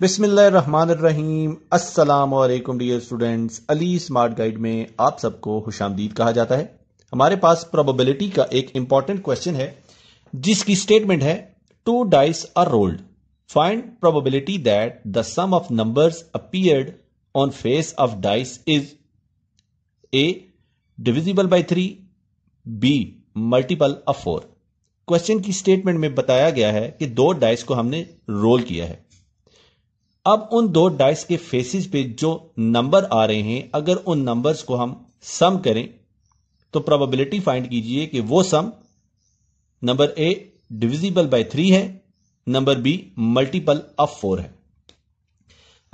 बिसमीम असलकम dear students Ali smart guide में आप सबको खुशामदीद कहा जाता है हमारे पास प्रोबेबिलिटी का एक इंपॉर्टेंट क्वेश्चन है जिसकी स्टेटमेंट है two dice are rolled find probability that the sum of numbers appeared on face of dice is A divisible by three B multiple of four question की स्टेटमेंट में बताया गया है कि दो डाइस को हमने रोल किया है अब उन दो डाइस के फेसिस पे जो नंबर आ रहे हैं अगर उन नंबर्स को हम सम करें तो प्रोबेबिलिटी फाइंड कीजिए कि वो sum number A divisible by three है number B multiple of four है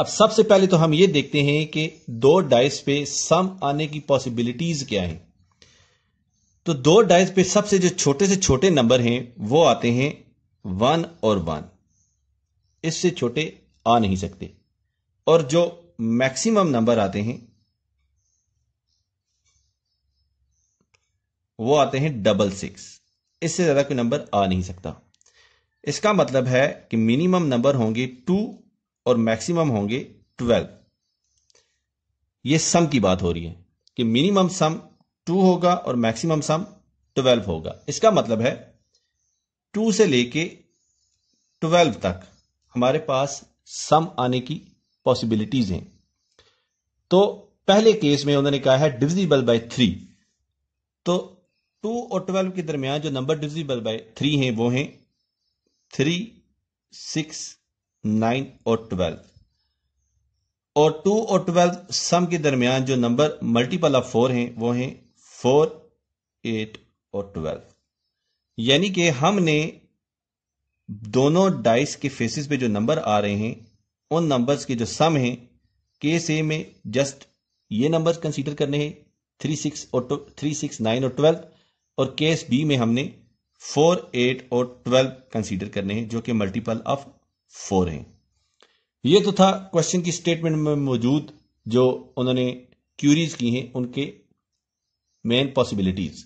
अब सबसे पहले तो हम ये देखते हैं कि दो डाइस पे सम आने की पॉसिबिलिटीज क्या हैं तो दो डाइस पे सबसे जो छोटे से छोटे नंबर हैं वो आते हैं वन और वन इससे छोटे आ नहीं सकते और जो मैक्सिमम नंबर आते हैं वो आते हैं डबल सिक्स इससे ज़्यादा कोई नंबर आ नहीं सकता इसका मतलब है कि मिनिमम नंबर होंगे टू और मैक्सिमम होंगे ट्वेल्व ये सम की बात हो रही है कि मिनिमम सम टू होगा और मैक्सिमम सम ट्वेल्व होगा इसका मतलब है टू से लेके ट्वेल्व तक हमारे पास सम आने की पॉसिबिलिटीज हैं तो पहले केस में उन्होंने कहा है डिविजिबल बाय थ्री तो टू और ट्वेल्व के दरमियान जो नंबर डिविजिबल बाय थ्री हैं वो हैं थ्री सिक्स नाइन और ट्वेल्व और टू और ट्वेल्व सम के दरमियान जो नंबर मल्टीपल ऑफ फोर हैं वो हैं फोर एट और ट्वेल्व यानी कि हमने दोनों डाइस के फेसिस पे जो नंबर आ रहे हैं उन नंबर्स के जो सम हैं केस ए में जस्ट ये नंबर्स कंसीडर करने हैं थ्री सिक्स और थ्री सिक्स नाइन और ट्वेल्व और केस बी में हमने फोर एट और ट्वेल्व कंसीडर करने हैं जो कि मल्टीपल ऑफ फोर हैं ये तो था क्वेश्चन की स्टेटमेंट में मौजूद जो उन्होंने क्यूरीज की हैं उनके मेन पॉसिबिलिटीज़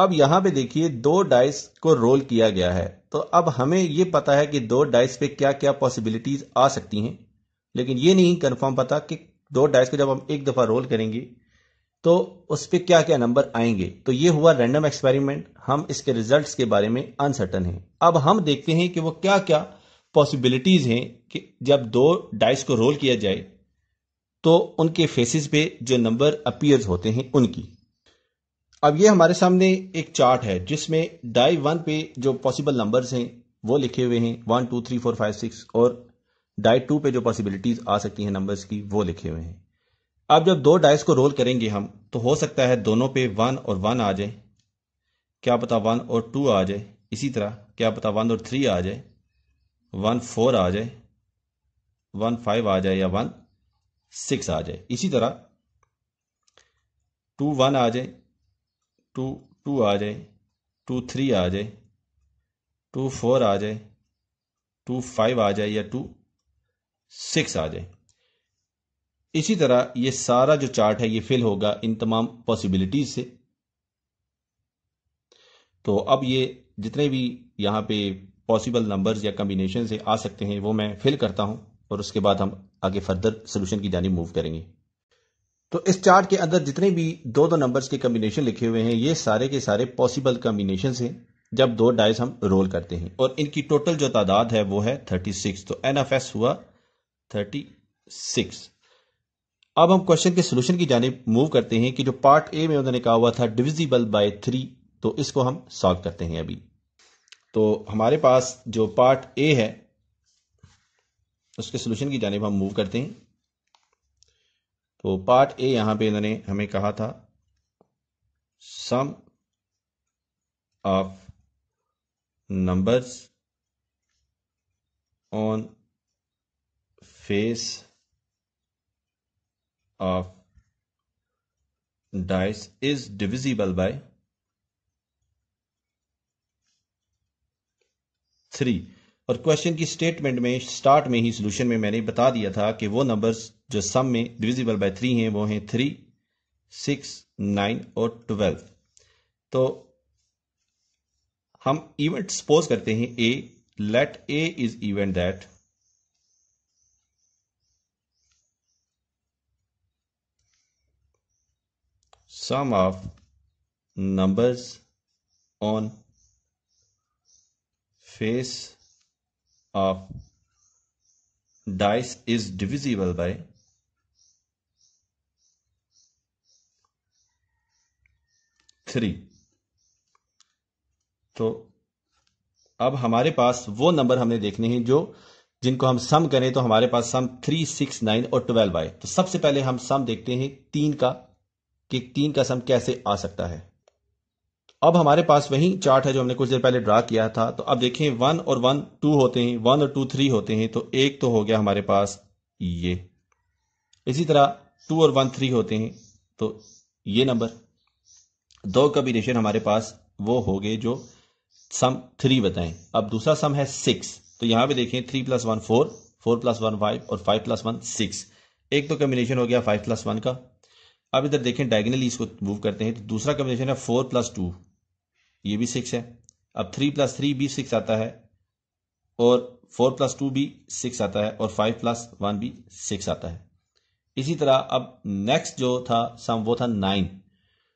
अब यहां पे देखिए दो डाइस को रोल किया गया है तो अब हमें ये पता है कि दो डाइस पे क्या क्या पॉसिबिलिटीज आ सकती हैं लेकिन ये नहीं कंफर्म पता कि दो डाइस को जब हम एक दफा रोल करेंगे तो उस पर क्या क्या नंबर आएंगे तो ये हुआ रैंडम एक्सपेरिमेंट हम इसके रिजल्ट के बारे में अनसर्टन है अब हम देखते हैं कि वो क्या क्या पॉसिबिलिटीज हैं कि जब दो डाइस को रोल किया जाए तो उनके फेसिस पे जो नंबर अपीयर्स होते हैं उनकी अब ये हमारे सामने एक चार्ट है जिसमें डाई वन पे जो पॉसिबल नंबर्स हैं वो लिखे हुए हैं one two three four five six और डाई टू पे जो पॉसिबिलिटीज आ सकती हैं नंबर्स की वो लिखे हुए हैं अब जब दो डाइस को रोल करेंगे हम तो हो सकता है दोनों पे वन और वन आ जाए क्या पता वन और टू आ जाए इसी तरह क्या पता वन और थ्री आ जाए वन फोर आ जाए वन फाइव आ जाए या वन सिक्स आ जाए इसी तरह टू वन आ जाए टू टू आ जाए टू थ्री आ जाए टू फोर आ जाए टू फाइव आ जाए या टू सिक्स आ जाए इसी तरह ये सारा जो चार्ट है ये फिल होगा इन तमाम पॉसिबिलिटीज से तो अब ये जितने भी यहां पे पॉसिबल नंबर्स या कम्बिनेशन से आ सकते हैं वो मैं फिल करता हूं और उसके बाद हम आगे फर्दर सोल्यूशन की जानी मूव करेंगे तो इस चार्ट के अंदर जितने भी दो दो नंबर्स के कम्बिनेशन लिखे हुए हैं ये सारे के सारे पॉसिबल कम्बिनेशन हैं जब दो डाइस हम रोल करते हैं और इनकी टोटल जो तादाद है वो है थर्टी सिक्स तो एन एफ एस हुआ थर्टी सिक्स अब हम क्वेश्चन के सोल्यूशन की जानेब मूव करते हैं कि जो पार्ट ए में उन्होंने कहा हुआ था डिविजिबल बाय थ्री तो इसको हम सॉल्व करते हैं अभी तो हमारे पास जो पार्ट ए है उसके सोल्यूशन की जानेब हम मूव करते हैं तो पार्ट ए यहां पे इन्होंने हमें कहा था sum of numbers on face of dice is divisible by three और क्वेश्चन की स्टेटमेंट में स्टार्ट में ही सोल्यूशन में मैंने बता दिया था कि वो नंबर्स जो सम में डिविजिबल बाय थ्री हैं वो हैं थ्री सिक्स नाइन और ट्वेल्व तो हम इवेंट सपोज करते हैं A let A is event that sum of numbers on face of dice is divisible by three तो अब हमारे पास वो नंबर हमने देखने हैं जो जिनको हम सम करें तो हमारे पास सम थ्री सिक्स नाइन और ट्वेल्व आए तो सबसे पहले हम सम देखते हैं तीन का कि तीन का सम कैसे आ सकता है अब हमारे पास वही चार्ट है जो हमने कुछ देर पहले ड्रा किया था तो अब देखें वन और वन टू होते हैं वन और टू थ्री होते हैं तो एक तो हो गया हमारे पास ये इसी तरह टू और वन थ्री होते हैं तो ये नंबर दो कम्बिनेशन हमारे पास वो हो गए जो सम थ्री बताएं अब दूसरा सम है सिक्स तो यहां पे देखें three plus one four four plus one five और फाइव प्लस वन सिक्स एक तो कम्बिनेशन हो गया फाइव प्लस वन का अब इधर देखें डायगनली इसको मूव करते हैं तो दूसरा कम्बिनेशन है फोर प्लस टू ये भी सिक्स है अब थ्री प्लस थ्री भी सिक्स आता है और फोर प्लस टू भी सिक्स आता है और फाइव प्लस वन भी सिक्स आता है इसी तरह अब नेक्स्ट जो था सम वो था नाइन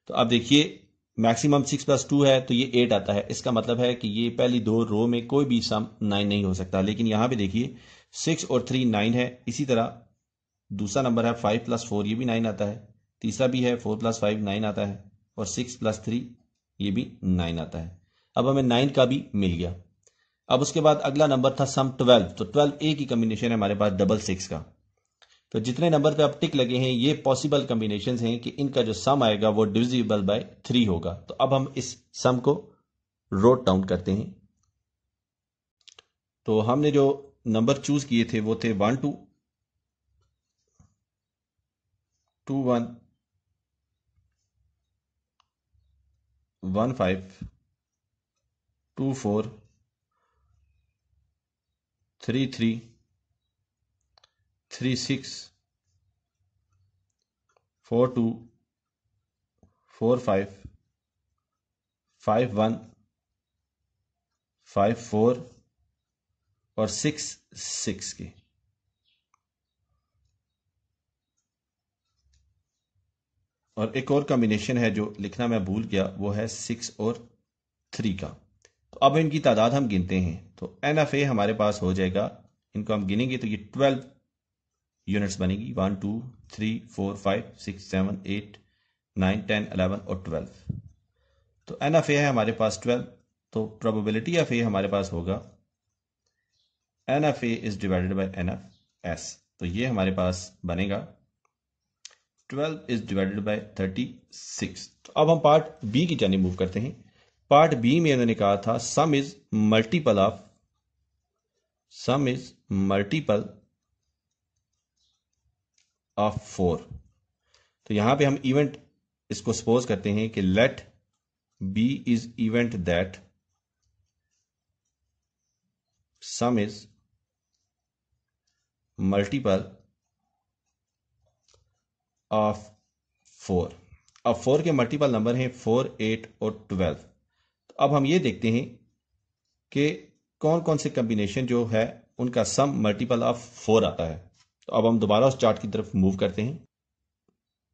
तो अब देखिए मैक्सिमम सिक्स प्लस टू है तो ये एट आता है इसका मतलब है कि ये पहली दो रो में कोई भी सम नाइन नहीं हो सकता लेकिन यहां पे देखिए सिक्स और थ्री नाइन है इसी तरह दूसरा नंबर है फाइव प्लस फोर ये भी नाइन आता है तीसरा भी है फोर प्लस फाइव नाइन आता है और सिक्स प्लस थ्री ये भी नाइन आता है अब हमें नाइन का भी मिल गया अब उसके बाद अगला नंबर था सम ट्वेल्व तो ट्वेल्व ए की कम्बिनेशन है हमारे पास डबल सिक्स का तो जितने नंबर पे अब टिक लगे हैं ये पॉसिबल कम्बिनेशन हैं कि इनका जो सम आएगा वो डिविजिबल बाय थ्री होगा तो अब हम इस सम को रोट डाउन करते हैं तो हमने जो नंबर चूज किए थे वो थे one two two one one five two four three three three six four two four five five one five four और सिक्स सिक्स की और एक और कॉम्बिनेशन है जो लिखना मैं भूल गया वो है सिक्स और थ्री का तो अब इनकी तादाद हम गिनते हैं तो एन एफ ए हमारे पास हो जाएगा इनको हम गिनेंगे तो ये ट्वेल्व यूनिट्स बनेगी one two three four five six seven eight nine ten eleven और ट्वेल्व तो एन एफ ए है हमारे पास ट्वेल्व तो प्रोबेबिलिटी ऑफ ए हमारे पास होगा N F A is divided by N F S तो ये हमारे पास बनेगा twelve is divided by thirty six तो अब हम पार्ट बी की जानी मूव करते हैं पार्ट बी में उन्होंने कहा था sum is multiple of sum is multiple of four तो यहां पे हम इवेंट इसको सपोज करते हैं कि let B is event that sum is multiple of four अब फोर के मल्टीपल नंबर हैं फोर एट और ट्वेल्व तो अब हम ये देखते हैं कि कौन कौन से कम्बिनेशन जो है उनका सम मल्टीपल ऑफ फोर आता है तो अब हम दोबारा उस चार्ट की तरफ मूव करते हैं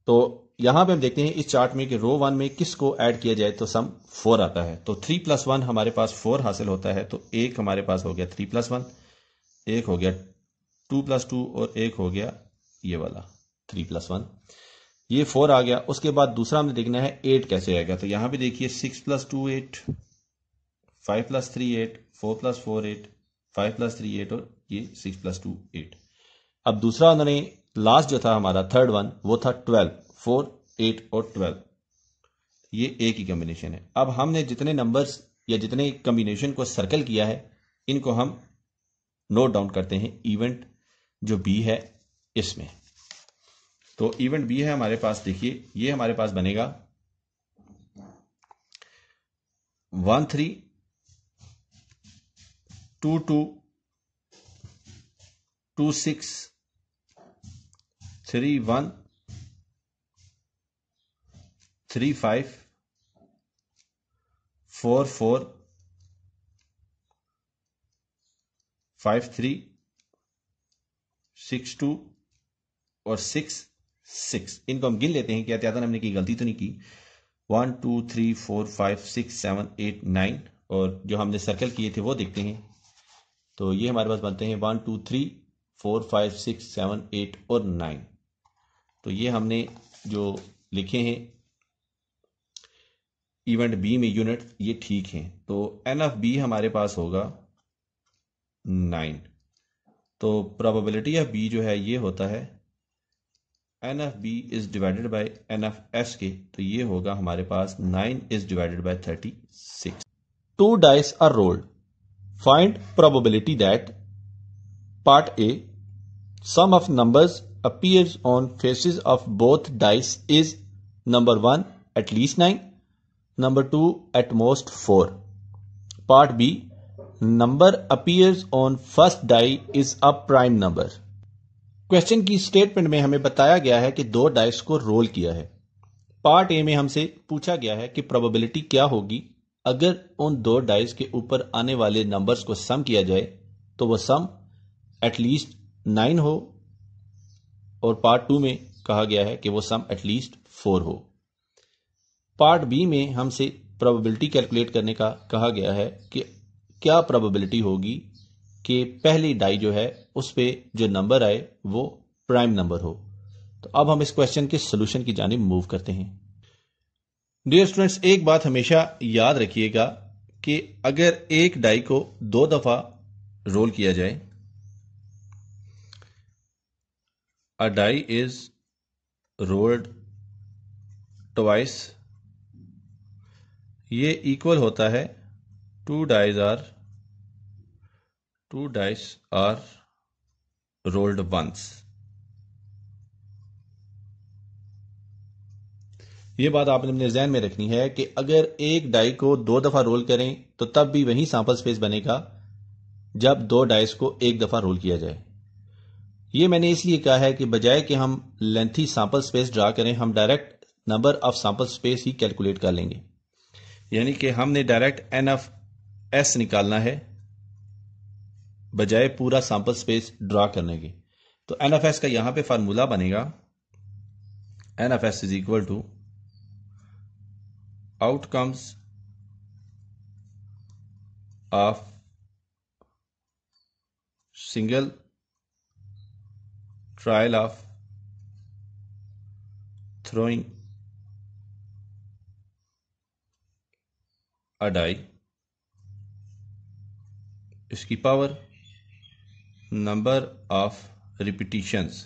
तो यहां पे हम देखते हैं इस चार्ट में कि रो वन में किसको ऐड किया जाए तो सम फोर आता है तो थ्री प्लस वन हमारे पास फोर हासिल होता है तो एक हमारे पास हो गया थ्री प्लस वन एक हो गया टू प्लस टू और एक हो गया ये वाला थ्री प्लस वन ये फोर आ गया उसके बाद दूसरा हमने देखना है एट कैसे आएगा तो यहां पे देखिए six plus two eight five plus three eight four plus four eight five plus three eight और ये सिक्स प्लस टू एट अब दूसरा उन्होंने लास्ट जो था हमारा थर्ड वन वो था ट्वेल्व फोर एट और ट्वेल्व ये एक ही कॉम्बिनेशन है अब हमने जितने नंबर्स या जितने कॉम्बिनेशन को सर्कल किया है इनको हम नोट डाउन करते हैं इवेंट जो बी है इसमें तो इवेंट बी है हमारे पास देखिए ये हमारे पास बनेगा one three two two two six three one three five four four five three six two और सिक्स सिक्स इनको हम गिन लेते हैं कि एहतियातन हमने की गलती तो नहीं की one two three four five six seven eight nine और जो हमने सर्कल किए थे वो देखते हैं तो ये हमारे पास बनते हैं one two three four five six seven eight और नाइन तो ये हमने जो लिखे हैं इवेंट बी में यूनिट ये ठीक हैं तो एन ऑफ बी हमारे पास होगा नाइन तो प्रोबेबिलिटी ऑफ बी जो है ये होता है N F B is divided by N F S के तो ये होगा हमारे पास nine is divided by thirty six two dice are rolled find probability that part A sum of number appears on faces of both dice is number one at least nine number two at most four part B number appears on first die is a prime number question की statement में हमें बताया गया है कि दो dice को role किया है पार्ट ए में हमसे पूछा गया है कि प्रोबेबिलिटी क्या होगी अगर उन दो डाइस के ऊपर आने वाले नंबर्स को सम किया जाए तो वह सम एटलीस्ट नाइन हो और पार्ट टू में कहा गया है कि वह सम एटलीस्ट फोर हो पार्ट बी में हमसे प्रोबेबिलिटी कैलकुलेट करने का कहा गया है कि क्या प्रोबेबिलिटी होगी कि पहली डाई जो है उस पर जो नंबर आए वो प्राइम नंबर हो तो अब हम इस क्वेश्चन के सोल्यूशन की जानब मूव करते हैं डियर स्टूडेंट्स एक बात हमेशा याद रखिएगा कि अगर एक डाई को दो दफा रोल किया जाए a die is rolled twice ये इक्वल होता है two dice are two dice are rolled once. ये बात आपने अपने जहन में रखनी है कि अगर एक डाई को दो दफा रोल करें तो तब भी वही सैंपल स्पेस बनेगा जब दो डाइस को एक दफा रोल किया जाए यह मैंने इसलिए कहा है कि बजाय कि हम लेंथी सैंपल स्पेस ड्रा करें हम direct number of sample space ही कैलकुलेट कर लेंगे यानी कि हमने डायरेक्ट एन ऑफ एस निकालना है बजाय पूरा सैंपल स्पेस ड्रा करने की तो एन एफ एस का यहां पे फार्मूला बनेगा N F S is equal to outcomes of single trial of throwing a die इसकी पावर number of repetitions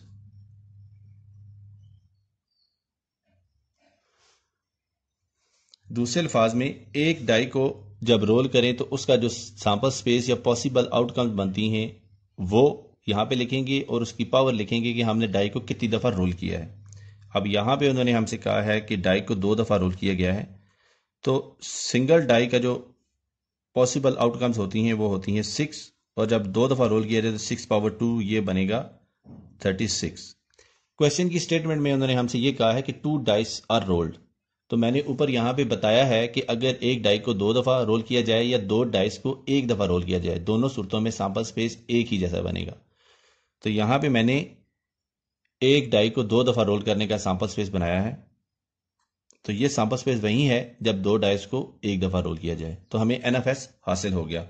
दूसरे अल्फाज में एक डाई को जब रोल करें तो उसका जो सैंपल स्पेस या पॉसिबल आउटकम्स बनती हैं वो यहां पे लिखेंगे और उसकी पावर लिखेंगे कि हमने डाई को कितनी दफ़ा रोल किया है अब यहां पे उन्होंने हमसे कहा है कि डाई को दो दफ़ा रोल किया गया है तो सिंगल डाई का जो पॉसिबल आउटकम्स होती हैं वो होती हैं सिक्स और जब दो दफ़ा रोल किया जाए तो सिक्स पावर टू ये बनेगा थर्टी सिक्स क्वेश्चन की स्टेटमेंट में उन्होंने हमसे ये कहा है कि टू डाइस आर रोल्ड तो मैंने ऊपर यहां पे बताया है कि अगर एक डाई को दो दफ़ा रोल किया जाए या दो डाइस को एक दफ़ा रोल किया जाए दोनों सूरतों में सांपल स्पेस एक ही जैसा बनेगा तो यहां पे मैंने एक डाई को दो दफ़ा रोल करने का सांपल स्पेस बनाया है तो ये सांपल स्पेस वही है जब दो डाइस को एक दफ़ा रोल किया जाए तो हमें एन हासिल हो गया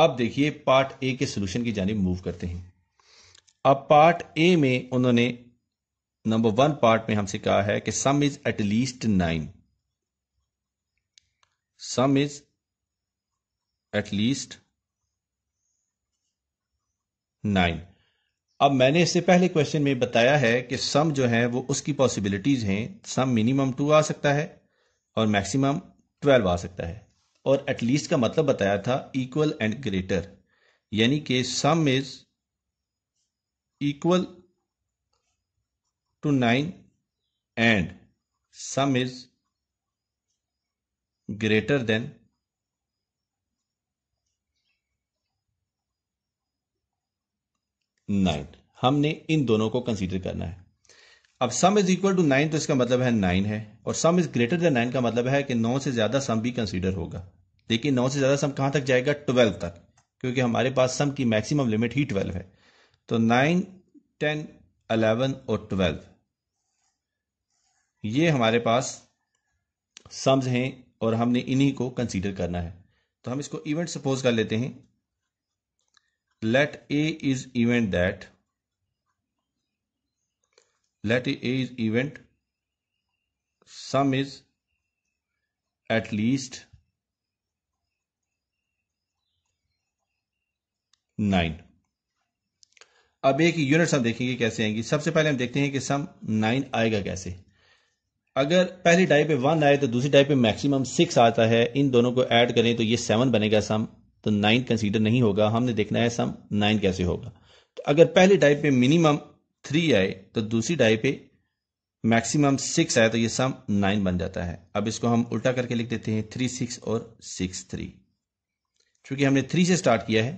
अब देखिए पार्ट ए के सोल्यूशन की जानी मूव करते हैं अब पार्ट ए में उन्होंने नंबर वन पार्ट में हमसे कहा है कि sum is at least nine sum is at least nine अब मैंने इससे पहले क्वेश्चन में बताया है कि सम जो है वो उसकी पॉसिबिलिटीज हैं सम मिनिमम टू आ सकता है और मैक्सिमम ट्वेल्व आ सकता है और एटलीस्ट का मतलब बताया था इक्वल एंड ग्रेटर यानी कि sum is equal to nine and sum is greater than nine हमने इन दोनों को कंसीडर करना है अब sum is equal to nine तो इसका मतलब है नाइन है और sum is greater than nine का मतलब है कि नौ से ज्यादा सम भी कंसिडर होगा लेकिन नौ से ज्यादा सम कहां तक जाएगा ट्वेल्व तक क्योंकि हमारे पास सम की मैक्सिमम लिमिट ही ट्वेल्व है तो नाइन टेन अलेवन और ट्वेल्व ये हमारे पास सम्स हैं और हमने इन्हीं को कंसीडर करना है तो हम इसको इवेंट सपोज कर लेते हैं let A is event that let A is event, sum is at least 9. अब एक यूनिट सम देखेंगे कैसे आएंगी सबसे पहले हम देखते हैं कि सम 9 आएगा कैसे अगर पहली डाई पे वन आए तो दूसरी डाई पे मैक्सिमम सिक्स आता है इन दोनों को ऐड करें तो ये सेवन बनेगा सम तो नाइन कंसीडर नहीं होगा हमने देखना है सम नाइन कैसे होगा तो अगर पहली डाई पे मिनिमम थ्री आए तो दूसरी डाई पे मैक्सिमम सिक्स आए तो ये सम नाइन बन जाता है अब इसको हम उल्टा करके लिख देते हैं थ्री सिक्स और सिक्स थ्री चूंकि हमने थ्री से स्टार्ट किया है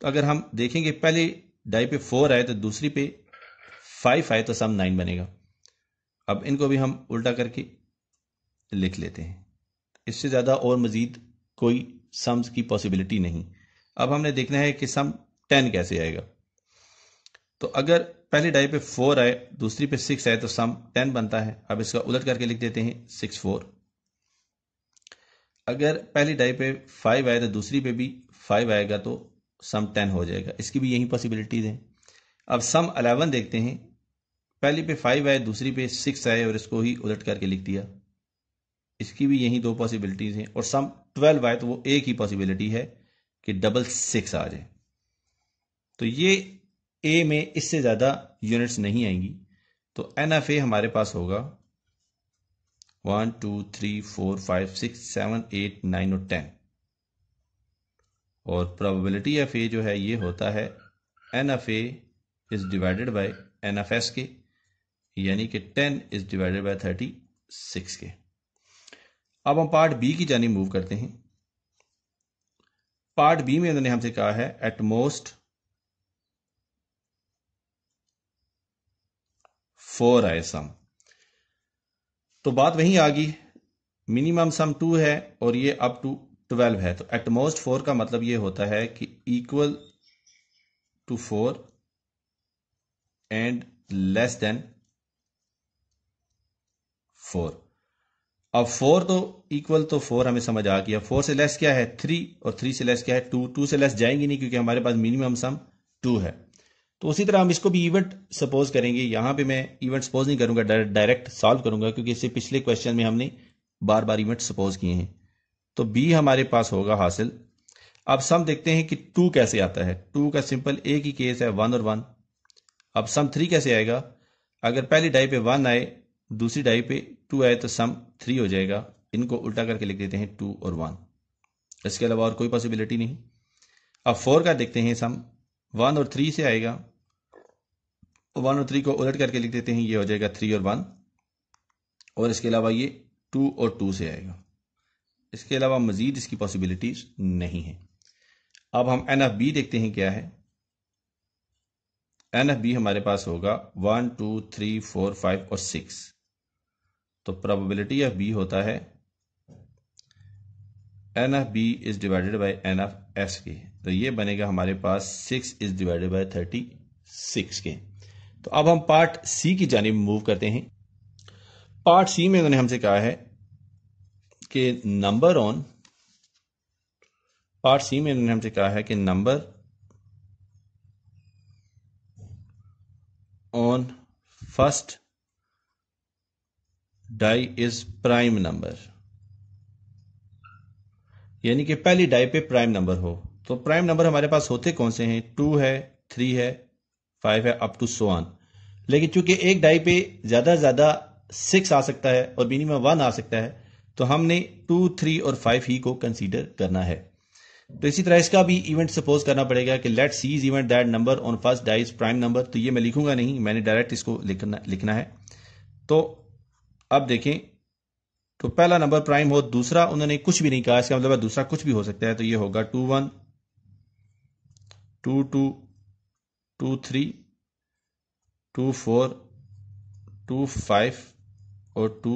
तो अगर हम देखेंगे पहले डाई पे फोर आए तो दूसरी पे फाइव आए तो सम नाइन बनेगा अब इनको भी हम उल्टा करके लिख लेते हैं इससे ज़्यादा और मज़ीद कोई सम्स की पॉसिबिलिटी नहीं अब हमने देखना है कि सम टेन कैसे आएगा तो अगर पहली डाई पे फोर आए दूसरी पे सिक्स आए तो सम टेन बनता है अब इसका उलट करके लिख देते हैं सिक्स फोर अगर पहली डाई पे फाइव आए तो दूसरी पे भी फाइव आएगा तो सम टेन हो जाएगा इसकी भी यही पॉसिबिलिटीज हैं अब सम अलेवन देखते हैं पहली पे फाइव आए दूसरी पे सिक्स आए और इसको ही उलट करके लिख दिया इसकी भी यही दो पॉसिबिलिटीज हैं और सम ट्वेल्व आए तो वो एक ही पॉसिबिलिटी है कि डबल सिक्स आ जाए तो ये ए में इससे ज़्यादा यूनिट्स नहीं आएंगी तो एन एफ ए हमारे पास होगा one two three four five six seven eight nine और टेन और प्रोबेबिलिटी एफ ए जो है ये होता है N F A is divided by N F S के यानी कि ten is divided by thirty six के अब हम पार्ट बी की जानी मूव करते हैं पार्ट बी में उन्होंने हमसे कहा है एट मोस्ट फोर आए सम तो बात वही आ गई मिनिमम सम टू है और ये अप टू ट्वेल्व है तो एटमोस्ट फोर का मतलब ये होता है कि equal to four and less than four अब फोर तो इक्वल तो फोर हमें समझ आ गया फोर से लेस क्या है थ्री और थ्री से लेस क्या है टू टू से लेस जाएंगे नहीं क्योंकि हमारे पास मिनिमम सम टू है तो उसी तरह हम इसको भी इवेंट सपोज करेंगे यहां पे मैं इवेंट सपोज नहीं करूंगा डायरेक्ट सॉल्व करूंगा क्योंकि इससे पिछले क्वेश्चन में हमने बार बार इवेंट सपोज किए हैं तो बी हमारे पास होगा हासिल अब सम देखते हैं कि टू कैसे आता है टू का सिंपल एक ही केस है वन और वन अब सम थ्री कैसे आएगा अगर पहली डाई पे वन आए दूसरी डाई पे टू आए तो सम थ्री हो जाएगा इनको उल्टा करके लिख देते हैं टू और वन इसके अलावा और कोई पॉसिबिलिटी नहीं अब फोर का देखते हैं सम वन और थ्री से आएगा वन तो और थ्री को उलट करके लिख देते हैं ये हो जाएगा थ्री और वन और इसके अलावा ये टू और टू से आएगा इसके अलावा मज़ीद इसकी पॉसिबिलिटीज़ नहीं है अब हम एन एफ बी देखते हैं क्या है एन एफ बी हमारे पास होगा one two three four five और सिक्स तो प्रोबेबिलिटी ऑफ बी होता है N F B is divided by N F S के तो ये बनेगा हमारे पास six is divided by thirty six के तो अब हम पार्ट सी की जानब मूव करते हैं पार्ट सी में उन्होंने हमसे कहा है कि नंबर ऑन पार्ट सी में उन्होंने हमसे कहा है कि number on first die is prime number यानी कि पहली डाई पे प्राइम नंबर हो तो प्राइम नंबर हमारे पास होते कौन से हैं टू है थ्री है फाइव है अप टू सो ऑन लेकिन चूंकि एक डाई पे ज्यादा से ज्यादा सिक्स आ सकता है और मिनिमम वन आ सकता है तो हमने टू थ्री और फाइव ही को कंसीडर करना है तो इसी तरह इसका भी इवेंट सपोज करना पड़ेगा कि let C is event that number on first dies prime number तो ये मैं लिखूंगा नहीं मैंने डायरेक्ट इसको लिखना लिखना है तो अब देखें तो पहला नंबर प्राइम हो दूसरा उन्होंने कुछ भी नहीं कहा इसका मतलब दूसरा कुछ भी हो सकता है तो ये होगा two one two two two three two four two five और टू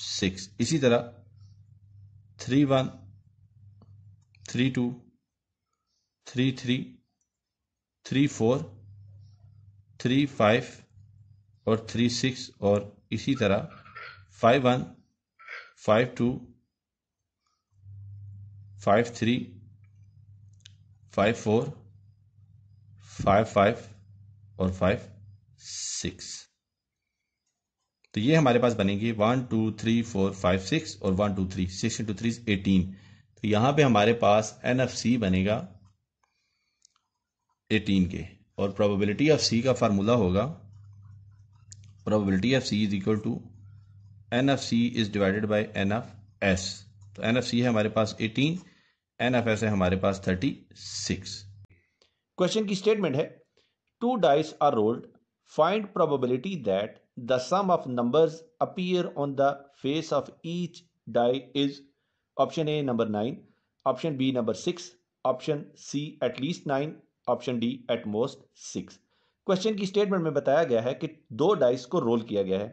सिक्स इसी तरह three one three two three three three four three five और थ्री सिक्स और इसी तरह five one five two five three five four five five और five six तो ये हमारे पास बनेंगे one two three four five six और one two three six into three eighteen तो यहां पे हमारे पास एन एफ सी बनेगा एटीन के और प्रोबेबिलिटी ऑफ सी का फार्मूला होगा probability of C is equal to N F C is divided by N F S तो एन एफ सी है हमारे पास एटीन एन एफ एस है हमारे पास थर्टी सिक्स क्वेश्चन की स्टेटमेंट है two dice are rolled find probability that the sum of numbers appear on the face of each die is option A number nine option B number six option C at least nine option D at most six question की statement में बताया गया है कि दो dice को role किया गया है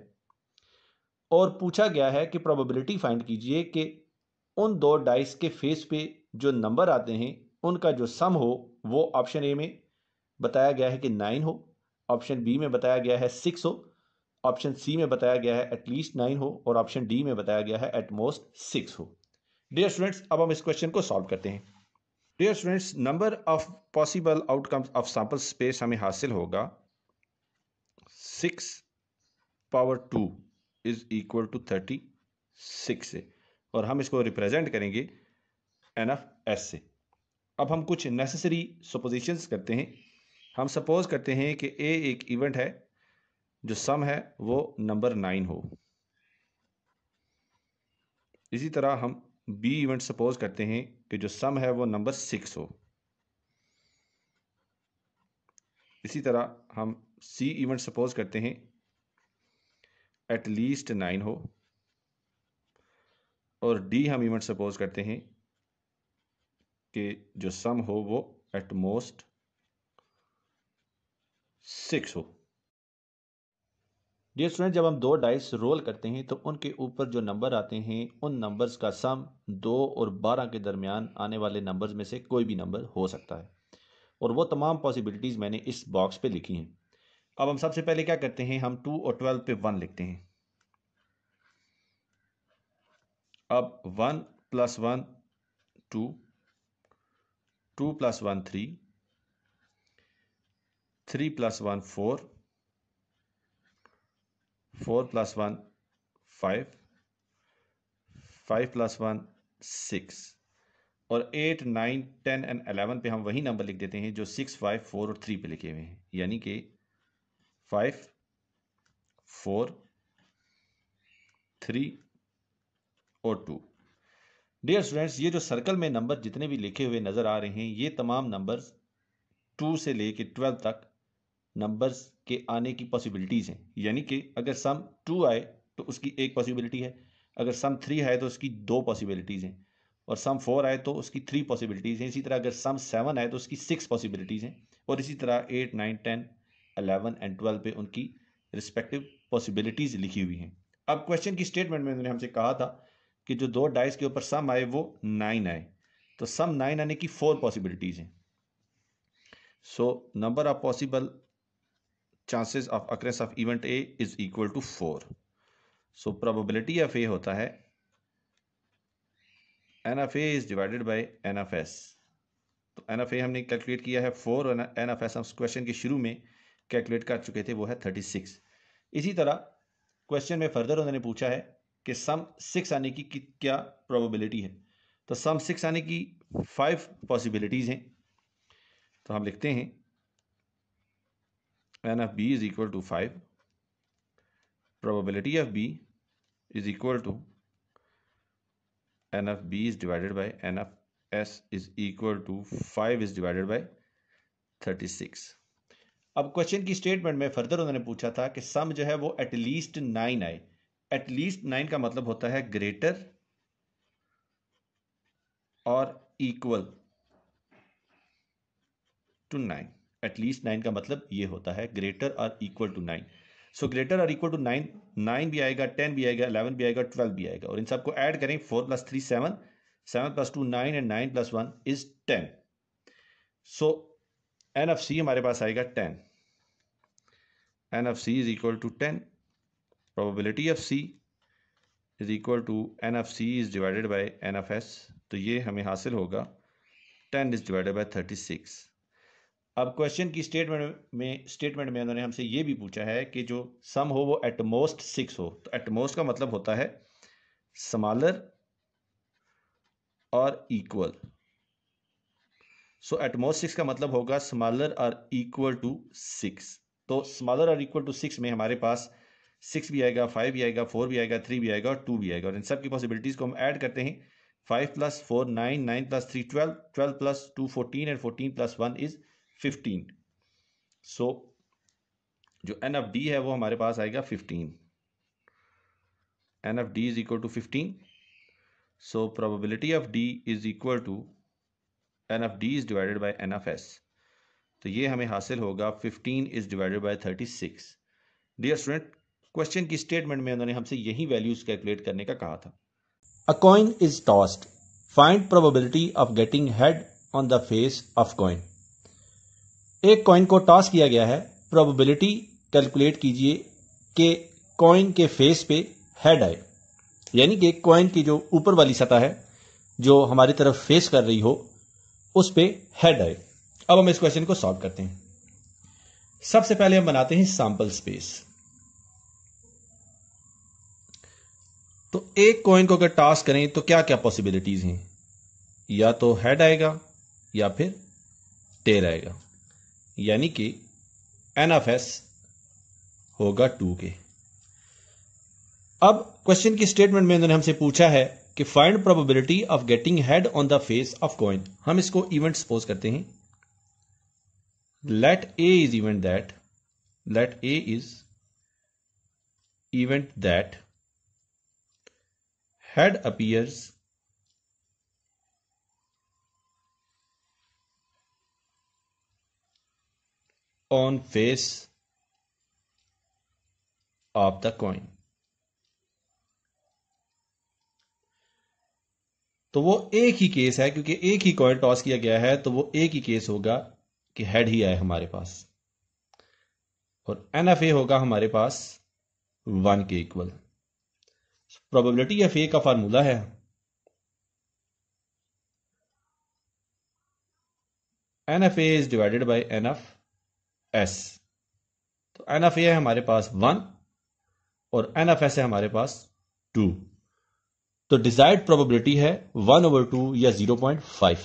और पूछा गया है कि प्रोबेबिलिटी फाइंड कीजिए कि उन दो डाइस के फेस पे जो नंबर आते हैं उनका जो सम हो वो ऑप्शन ए में बताया गया है कि नाइन हो ऑप्शन बी में बताया गया है सिक्स हो ऑप्शन सी में बताया गया है एटलीस्ट नाइन हो और ऑप्शन डी में बताया गया है एटमोस्ट सिक्स हो डियर स्टूडेंट्स अब हम इस क्वेश्चन को सॉल्व करते हैं dear students number of possible outcomes of sample space हमें हासिल होगा six power two is equal to thirty six से और हम इसको रिप्रेजेंट करेंगे एन एफ एस से अब हम कुछ नेसेसरी सपोजिशंस करते हैं हम सपोज करते हैं कि ए एक इवेंट है जो सम है वो नंबर नाइन हो इसी तरह हम बी इवेंट सपोज करते हैं कि जो सम है वो नंबर सिक्स हो इसी तरह हम सी इवेंट सपोज करते हैं एट लीस्ट नाइन हो और डी हम इवेंट सपोज करते हैं कि जो सम हो वो एटमोस्ट सिक्स हो डियर स्टूडेंट जब हम दो डाइस रोल करते हैं तो उनके ऊपर जो नंबर आते हैं उन नंबर्स का सम दो और बारह के दरमियान आने वाले नंबर्स में से कोई भी नंबर हो सकता है और वो तमाम पॉसिबिलिटीज़ मैंने इस बॉक्स पे लिखी हैं अब हम सबसे पहले क्या करते हैं हम टू और ट्वेल्व पे वन लिखते हैं अब one plus one two two plus one three three plus one four four plus one five five plus one six और eight nine ten and eleven पे हम वही नंबर लिख देते हैं जो सिक्स फाइव फोर और थ्री पे लिखे हुए हैं यानी कि फाइव फोर थ्री और टू डियर स्टूडेंट्स ये जो सर्कल में नंबर जितने भी लिखे हुए नज़र आ रहे हैं ये तमाम नंबर्स टू से लेके ट्वेल्व तक नंबर्स के आने की पॉसिबिलिटीज़ हैं यानी कि अगर सम टू आए तो उसकी एक पॉसिबिलिटी है अगर सम थ्री आए तो उसकी दो पॉसिबिलिटीज़ हैं और सम फोर आए तो उसकी थ्री पॉसिबिलिटीज़ हैं इसी तरह अगर सम सेवन आए तो उसकी सिक्स पॉसिबिलिटीज़ हैं और इसी तरह eight nine ten eleven and twelve पे उनकी रिस्पेक्टिव पॉसिबिलिटीज़ लिखी हुई हैं अब क्वेश्चन की स्टेटमेंट में उन्होंने हमसे कहा था कि जो दो डाइस के ऊपर सम आए वो नाइन आए तो सम नाइन आने की फोर पॉसिबिलिटीज़ हैं so number of possible chances of occurrences of event A is equal to four so probability of A होता है N F A is divided by N F S तो N F A हमने calculate किया है four और N F S हम question के शुरू में कैलकुलेट कर चुके थे वो है थर्टी सिक्स इसी तरह क्वेश्चन में फर्दर उन्होंने पूछा है कि सम सिक्स आने की क्या प्रोबेबिलिटी है तो सम सिक्स आने की फाइव पॉसिबिलिटीज़ हैं तो हम लिखते हैं N F B is equal to five probability of B is equal to N F B is divided by N F S is equal to five is divided by thirty six अब question की statement में further उन्होंने पूछा था कि sum जो है वो एटलीस्ट नाइन आए एटलीस्ट नाइन का मतलब होता है ग्रेटर और equal to nine at least nine का मतलब ये होता है ग्रेटर और equal to nine so greater और इक्वल टू नाइन नाइन भी आएगा टेन भी आएगा इलेवन भी आएगा ट्वेल्व भी आएगा और इन सबको ऐड करें four plus three seven seven plus two nine and nine plus one is ten so N F C हमारे पास आएगा ten N F C is equal to ten probability of c is equal to n of c is divided by n of s तो ये हमें हासिल होगा ten is divided by thirty six अब question की स्टेटमेंट में statement में उन्होंने हमसे ये भी पूछा है कि जो सम हो वो एटमोस्ट सिक्स हो तो एटमोस्ट का मतलब होता है समालर और इक्वल सो एटमोस्ट सिक्स का मतलब होगा समालर और इक्वल टू सिक्स तो स्मॉलर और इक्वल टू सिक्स में हमारे पास सिक्स भी आएगा फाइव भी आएगा फोर भी आएगा थ्री भी आएगा और टू भी आएगा और इन सब की पॉसिबिलिटीज़ को हम ऐड करते हैं five plus four nine nine plus three twelve twelve plus two fourteen and fourteen plus one is fifteen so जो एन एफ डी है वो हमारे पास आएगा fifteen N F D is equal to fifteen so probability of D is equal to N F D is divided by N F S तो ये हमें हासिल होगा fifteen is divided by thirty six dear student question की statement में उन्होंने हमसे यही वैल्यूज कैलकुलेट करने का कहा था a coin is tossed find probability of getting head on the face of coin एक कॉइन को टॉस किया गया है प्रोबेबिलिटी कैलकुलेट कीजिए कि कॉइन के फेस पे हेड आए यानी कि कॉइन की जो ऊपर वाली सतह है जो हमारी तरफ फेस कर रही हो उस पे हेड आए अब हम इस क्वेश्चन को सॉल्व करते हैं सबसे पहले हम बनाते हैं सैंपल स्पेस तो एक कॉइन को अगर टास्क करें तो क्या क्या पॉसिबिलिटीज हैं या तो हेड आएगा या फिर टेल आएगा यानी कि एन एफ एस होगा टू के अब क्वेश्चन की स्टेटमेंट में हमसे पूछा है कि find probability of getting head on the face of coin हम इसको इवेंट सपोज करते हैं let A is event that let A is event that head appears on face of the coin तो वो एक ही केस है क्योंकि एक ही कॉइन टॉस किया गया है तो वो एक ही केस होगा कि हेड ही आए हमारे पास और एनएफए होगा हमारे पास वन के इक्वल प्रोबेबिलिटी एफ ए का फार्मूला है N F A is divided by N F S तो एन एफ ए है हमारे पास वन और एन एफ एस है हमारे पास टू तो डिजायर्ड प्रोबेबिलिटी है वन ओवर टू या जीरो पॉइंट फाइव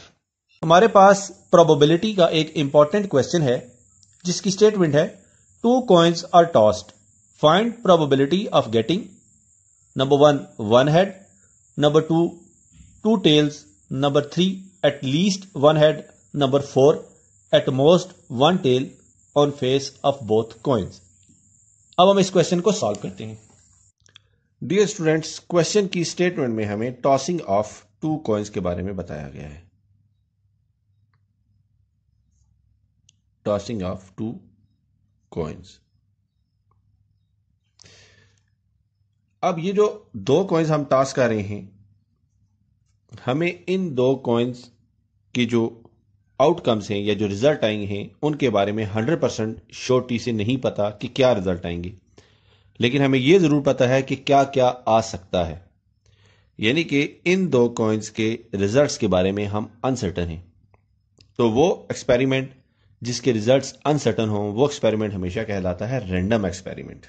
हमारे पास प्रोबेबिलिटी का एक इंपॉर्टेंट क्वेश्चन है जिसकी स्टेटमेंट है two coins are tossed find probability of getting number one one head number two two tails number three at least one head number four at most one tail on face of both coins अब हम इस question को solve करते हैं dear students question की statement में हमें tossing of two coins के बारे में बताया गया है टॉसिंग ऑफ टू कॉइन्स अब ये जो दो कॉइन्स हम टास्क कर रहे हैं हमें इन दो कॉइन्स की जो आउटकम्स हैं या जो रिज़ल्ट आएंगे हैं उनके बारे में हंड्रेड परसेंट श्योरिटी से नहीं पता कि क्या रिज़ल्ट आएंगे लेकिन हमें यह ज़रूर पता है कि क्या क्या आ सकता है यानी कि इन दो कॉइन्स के रिज़ल्ट्स के बारे में हम अनसर्टन हैं तो वो एक्सपेरिमेंट जिसके रिज़ल्ट्स अनसर्टन हों वो एक्सपेरिमेंट हमेशा कहलाता है random experiment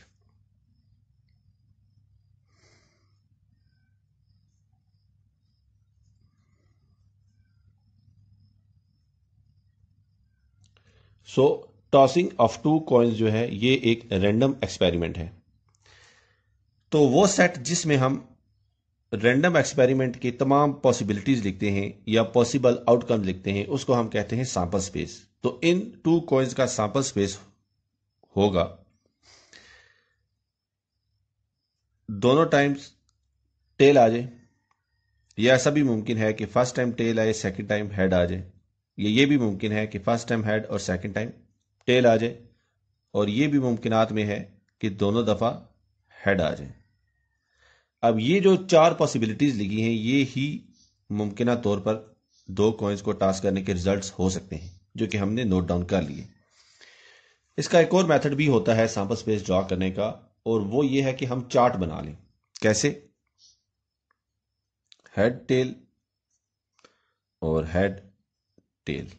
so tossing of two coins जो है ये एक रैंडम एक्सपेरिमेंट है तो वो सेट जिसमें हम रैंडम एक्सपेरिमेंट के तमाम पॉसिबिलिटीज लिखते हैं या पॉसिबल आउटकम लिखते हैं उसको हम कहते हैं सैंपल स्पेस तो इन टू कॉइन्स का सैंपल स्पेस होगा दोनों टाइम्स टेल आ जाए यह ऐसा भी मुमकिन है कि फर्स्ट टाइम टेल आए सेकंड टाइम हेड आ जाए या ये भी मुमकिन है कि फर्स्ट टाइम हेड और सेकंड टाइम टेल आ जाए और ये भी मुमकिन में है कि दोनों दफ़ा हेड आ जाए अब ये जो चार पॉसिबिलिटीज़ लिखी हैं ये ही मुमकिन तौर पर दो कॉइन्स को टास्क करने के रिजल्ट्स हो सकते हैं जो कि हमने नोट डाउन कर लिए इसका एक और मेथड भी होता है सैम्पल स्पेस ड्रॉ करने का और वो ये है कि हम चार्ट बना लें कैसे हेड टेल और हेड टेल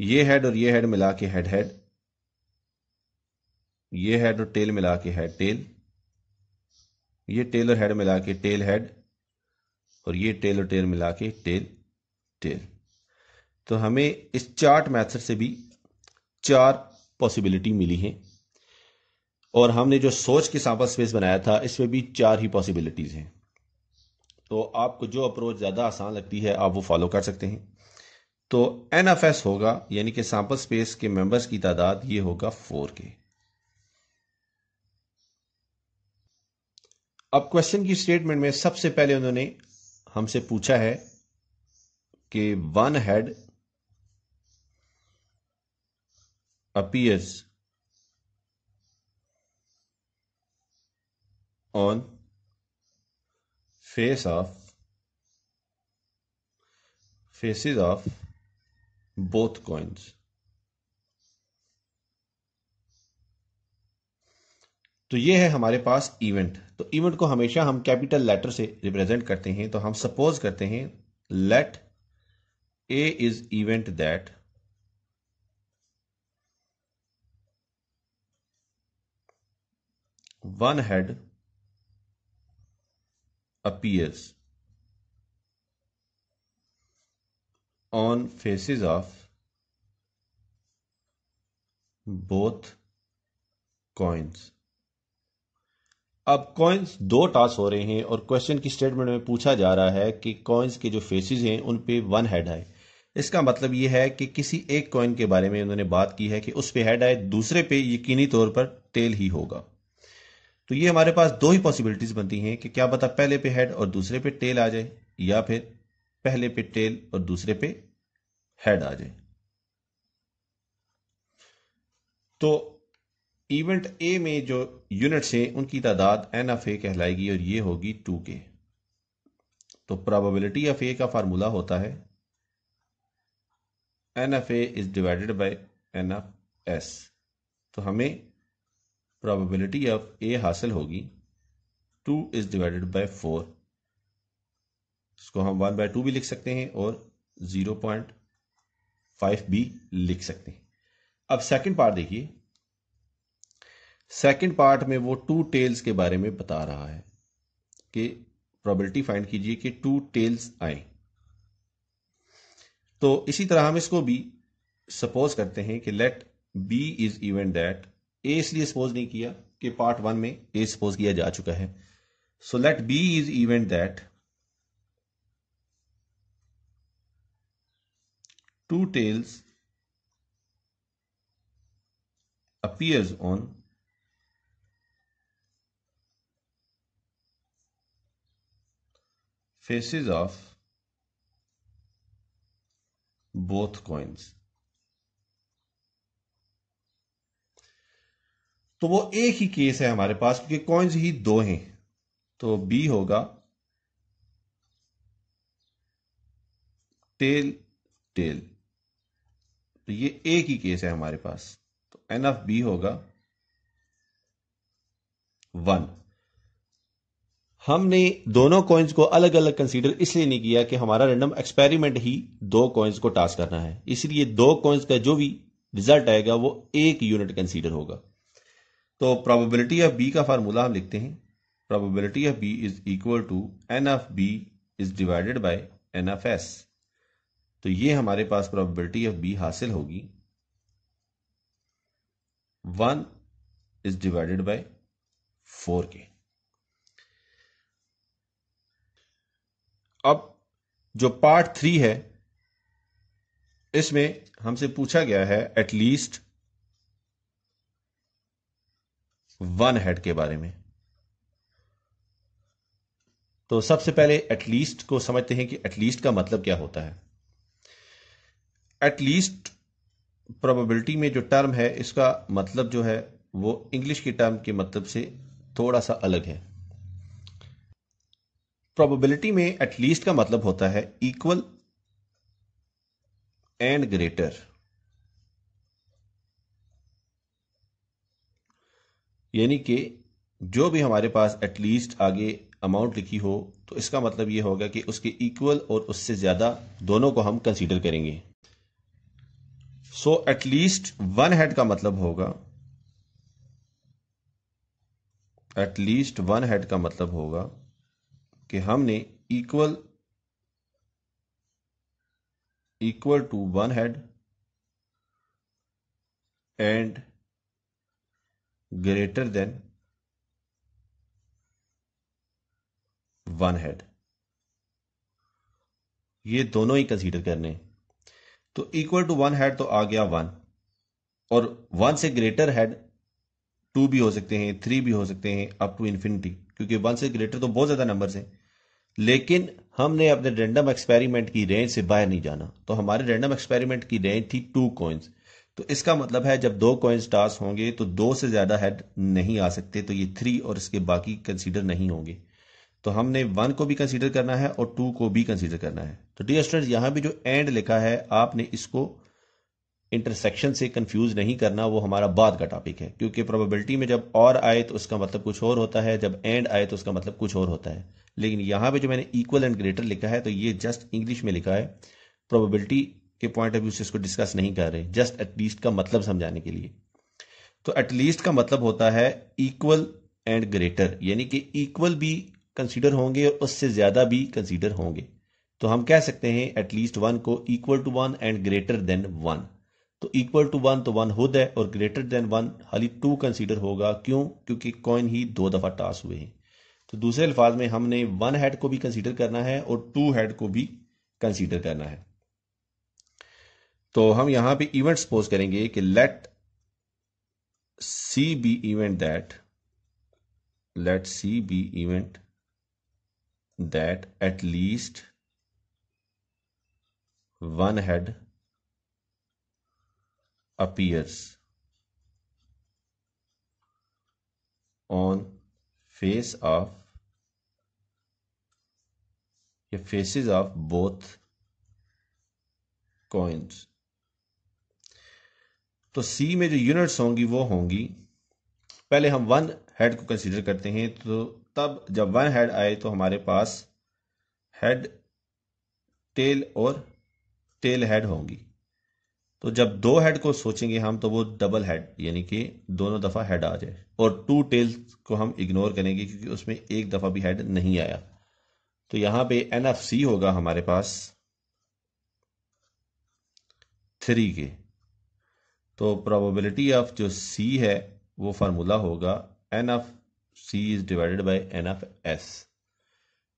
ये हेड और ये हेड मिला के हेड हेड ये हेड और टेल मिला के हेड टेल ये टेल और हेड मिला के टेल हेड और ये टेल और टेल मिला के टेल टेल तो हमें इस चार्ट मेथड से भी चार पॉसिबिलिटी मिली है और हमने जो सोच के सांपल स्पेस बनाया था इसमें भी चार ही पॉसिबिलिटीज हैं तो आपको जो अप्रोच ज़्यादा आसान लगती है आप वो फॉलो कर सकते हैं तो एन एफ एस होगा यानी कि सैम्पल स्पेस के मेंबर्स की तादाद ये होगा फोर के अब क्वेश्चन की स्टेटमेंट में सबसे पहले उन्होंने हमसे पूछा है कि one head appears on face of faces of both coins तो ये है हमारे पास इवेंट तो इवेंट को हमेशा हम कैपिटल लेटर से रिप्रेजेंट करते हैं तो हम सपोज करते हैं let A is event that one head appears on faces of both coins अब कॉइन्स दो टॉस हो रहे हैं और क्वेश्चन की स्टेटमेंट में पूछा जा रहा है कि कॉइन्स के जो फेसेस हैं उन पे वन हेड आए इसका मतलब यह है कि किसी एक कॉइन के बारे में उन्होंने बात की है कि उस पे हेड आए दूसरे पे यकीनी तौर पर टेल ही होगा तो ये हमारे पास दो ही पॉसिबिलिटीज बनती हैं कि क्या पता पहले पे हेड और दूसरे पे टेल आ जाए या फिर पहले पे टेल और दूसरे पे हेड आ जाए तो इवेंट ए में जो यूनिट्स हैं उनकी तादाद एन एफ ए कहलाएगी और ये होगी टू के तो प्रोबेबिलिटी ऑफ ए का फार्मूला होता है N F A is divided by N F S तो हमें प्रोबेबिलिटी ऑफ ए हासिल होगी two is divided by four इसको हम वन बाय टू भी लिख सकते हैं और जीरो पॉइंट फाइव भी लिख सकते हैं अब सेकंड पार्ट देखिए सेकंड पार्ट में वो टू टेल्स के बारे में बता रहा है कि प्रोबेबिलिटी फाइंड कीजिए कि टू टेल्स आए तो इसी तरह हम इसको भी सपोज करते हैं कि let B is event that A इसलिए सपोज नहीं किया कि पार्ट वन में ए सपोज किया जा चुका है so let B is event that two tails appears on faces of both coins तो वो एक ही केस है हमारे पास क्योंकि कॉइन्स ही दो हैं तो बी होगा टेल टेल तो ये एक ही केस है हमारे पास तो एन एफ बी होगा वन हमने दोनों कॉइन्स को अलग अलग कंसीडर इसलिए नहीं किया कि हमारा रैंडम एक्सपेरिमेंट ही दो कॉइन्स को टास्क करना है इसलिए दो कॉइन्स का जो भी रिजल्ट आएगा वो एक यूनिट कंसीडर होगा तो प्रोबेबिलिटी ऑफ बी का फार्मूला हम लिखते हैं probability of B is equal to N F B is divided by N F S तो ये हमारे पास प्रोबेबिलिटी ऑफ बी हासिल होगी one is divided by four के अब जो पार्ट थ्री है इसमें हमसे पूछा गया है एटलीस्ट वन हेड के बारे में तो सबसे पहले एटलीस्ट को समझते हैं कि एटलीस्ट का मतलब क्या होता है एटलीस्ट प्रोबेबिलिटी में जो टर्म है इसका मतलब जो है वो इंग्लिश के टर्म के मतलब से थोड़ा सा अलग है प्रोबेबिलिटी में एटलीस्ट का मतलब होता है इक्वल एंड ग्रेटर यानी कि जो भी हमारे पास एटलीस्ट आगे अमाउंट लिखी हो तो इसका मतलब ये होगा कि उसके इक्वल और उससे ज़्यादा दोनों को हम कंसीडर करेंगे सो एटलीस्ट वन हेड का मतलब होगा एटलीस्ट वन हेड का मतलब होगा कि हमने equal equal to one head and greater than one head ये दोनों ही कंसीडर करने तो इक्वल टू वन हेड तो आ गया वन और वन से ग्रेटर हेड टू भी हो सकते हैं थ्री भी हो सकते हैं अप टू इंफिनिटी क्योंकि वन से ग्रेटर तो बहुत ज्यादा नंबर हैं लेकिन हमने अपने रेंडम एक्सपेरिमेंट की रेंज से बाहर नहीं जाना तो हमारे रेंडम एक्सपेरिमेंट की रेंज थी टू कॉइंस तो इसका मतलब है जब दो कॉइन्स टॉस होंगे तो दो से ज़्यादा हेड नहीं आ सकते तो ये थ्री और इसके बाकी कंसीडर नहीं होंगे तो हमने वन को भी कंसीडर करना है और टू को भी कंसीडर करना है तो डी स्टूडेंट यहां भी जो एंड लिखा है आपने इसको इंटरसेक्शन से कंफ्यूज नहीं करना वो हमारा बाद का टॉपिक है क्योंकि प्रोबेबिलिटी में जब और आए तो उसका मतलब कुछ और होता है जब एंड आए तो उसका मतलब कुछ और होता है लेकिन यहां पे जो मैंने इक्वल एंड ग्रेटर लिखा है तो ये जस्ट इंग्लिश में लिखा है प्रोबेबिलिटी के पॉइंट ऑफ व्यू से इसको डिस्कस नहीं कर रहे जस्ट एटलीस्ट का मतलब समझाने के लिए तो एटलीस्ट का मतलब होता है इक्वल एंड ग्रेटर यानी कि इक्वल भी कंसीडर होंगे और उससे ज्यादा भी कंसीडर होंगे तो हम कह सकते हैं एटलीस्ट वन को equal to one and greater than one तो इक्वल टू वन तो वन खुद है और ग्रेटर देन वन हाली टू कंसीडर होगा क्यों क्योंकि कॉइन ही दो दफा टास हुए हैं तो दूसरे अल्फाज में हमने वन हेड को भी कंसीडर करना है और टू हेड को भी कंसीडर करना है तो हम यहां पे इवेंट सपोज करेंगे कि let C be event that let C be event that at least one head appears on face of या faces ऑफ बोथ coins तो सी में जो यूनिट्स होंगी वो होंगी पहले हम वन हेड को कंसीडर करते हैं तो तब जब वन हेड आए तो हमारे पास हेड टेल और टेल हेड होंगी तो जब दो हेड को सोचेंगे हम तो वो डबल हेड यानी कि दोनों दफ़ा हेड आ जाए और टू टेल को हम इग्नोर करेंगे क्योंकि उसमें एक दफ़ा भी हेड नहीं आया तो यहां पे एन एफ सी होगा हमारे पास थ्री के तो प्रोबेबिलिटी ऑफ जो सी है वो फार्मूला होगा N of C is divided by N of S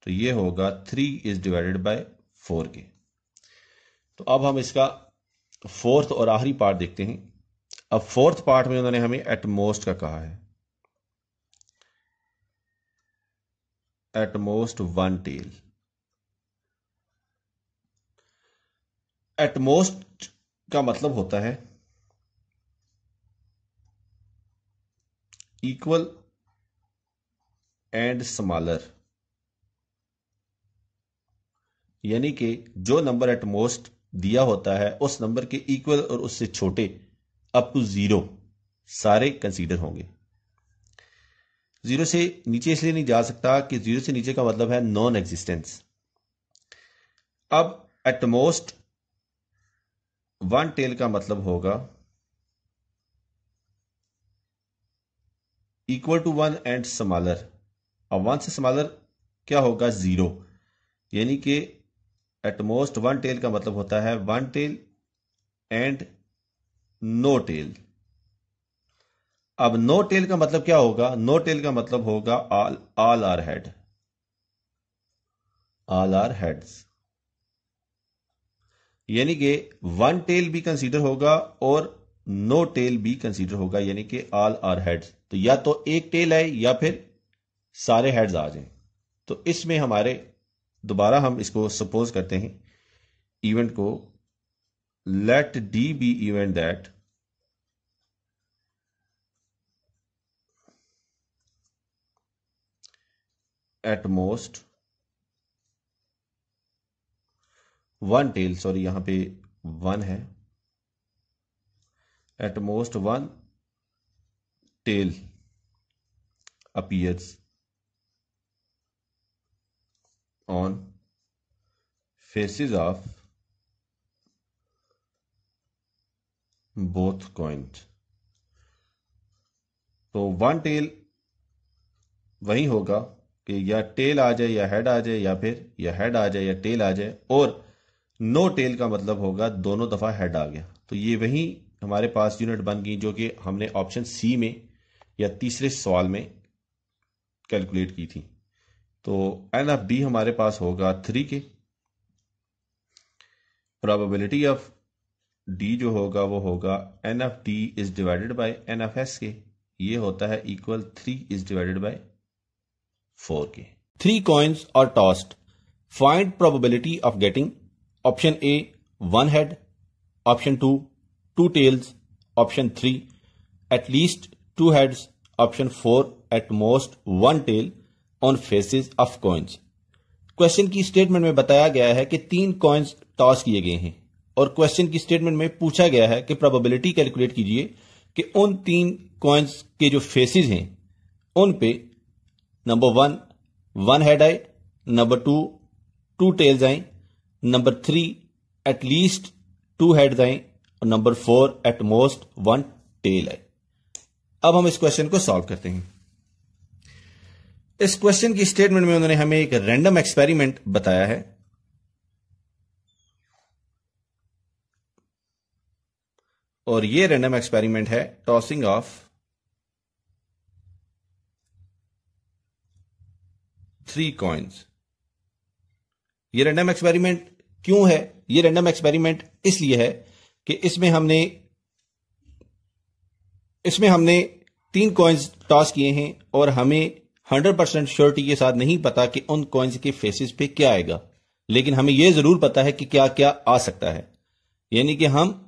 तो ये होगा three is divided by four के तो अब हम इसका फोर्थ और आखिरी पार्ट देखते हैं अब फोर्थ पार्ट में उन्होंने हमें एटमोस्ट का कहा है एटमोस्ट वन टेल एटमोस्ट का मतलब होता है equal एंड स्मॉलर यानी कि जो नंबर एट मोस्ट दिया होता है उस नंबर के इक्वल और उससे छोटे अप टू जीरो सारे कंसीडर होंगे जीरो से नीचे इसलिए नहीं जा सकता कि जीरो से नीचे का मतलब है नॉन एग्जिस्टेंस अब एटमोस्ट वन टेल का मतलब होगा equal to one and smaller अब वन से समालर क्या होगा जीरो यानी कि एटमोस्ट वन टेल का मतलब होता है one tail and no tail अब नो टेल का मतलब क्या होगा नो टेल का मतलब होगा all all are head all are heads यानी कि वन टेल भी कंसीडर होगा और नो टेल भी कंसीडर होगा यानी कि आल आर हेड्स तो या तो एक टेल आए या फिर सारे हेड्स आ जाएं तो इसमें हमारे दोबारा हम इसको सपोज करते हैं इवेंट को let D be event that at most one tail sorry यहां पे वन है at most one tail appears on faces of both coins तो वन टेल वही होगा कि या टेल आ जाए या हेड आ जाए या फिर या हेड आ जाए या टेल आ जाए और नो टेल का मतलब होगा दोनों दफ़ा हेड आ गया तो ये वही हमारे पास यूनिट बन गई जो कि हमने ऑप्शन सी में या तीसरे सवाल में कैलकुलेट की थी तो एन एफ बी हमारे पास होगा थ्री के प्रोबेबिलिटी ऑफ डी जो होगा वो होगा N F D is divided by N F S के ये होता है equal three is divided by four के थ्री कॉइन्स और tossed find probability of getting option A one head option two two tails option three at least two heads. Option 4, at most one tail on faces of coins. Question की statement में बताया गया है कि तीन coins toss किए गए हैं और क्वेश्चन की स्टेटमेंट में पूछा गया है कि प्रोबेबिलिटी कैलकुलेट कीजिए कि उन तीन कॉइन्स के जो फेसेस हैं उन पे नंबर वन वन हेड आए नंबर टू टू टेल्स आए number three at least two heads आए और number four at most one tail आए अब हम इस क्वेश्चन को सॉल्व करते हैं इस क्वेश्चन की स्टेटमेंट में उन्होंने हमें एक रैंडम एक्सपेरिमेंट बताया है और ये रैंडम एक्सपेरिमेंट है टॉसिंग ऑफ थ्री कॉइन्स ये रैंडम एक्सपेरिमेंट क्यों है ये रैंडम एक्सपेरिमेंट इसलिए है कि इसमें हमने इसमें हमने तीन कॉइन्स टॉस किए हैं और हमें हंड्रेड परसेंट श्योरिटी के साथ नहीं पता कि उन कॉइन्स के फेसिस पे क्या आएगा लेकिन हमें यह जरूर पता है कि क्या क्या आ सकता है यानी कि हम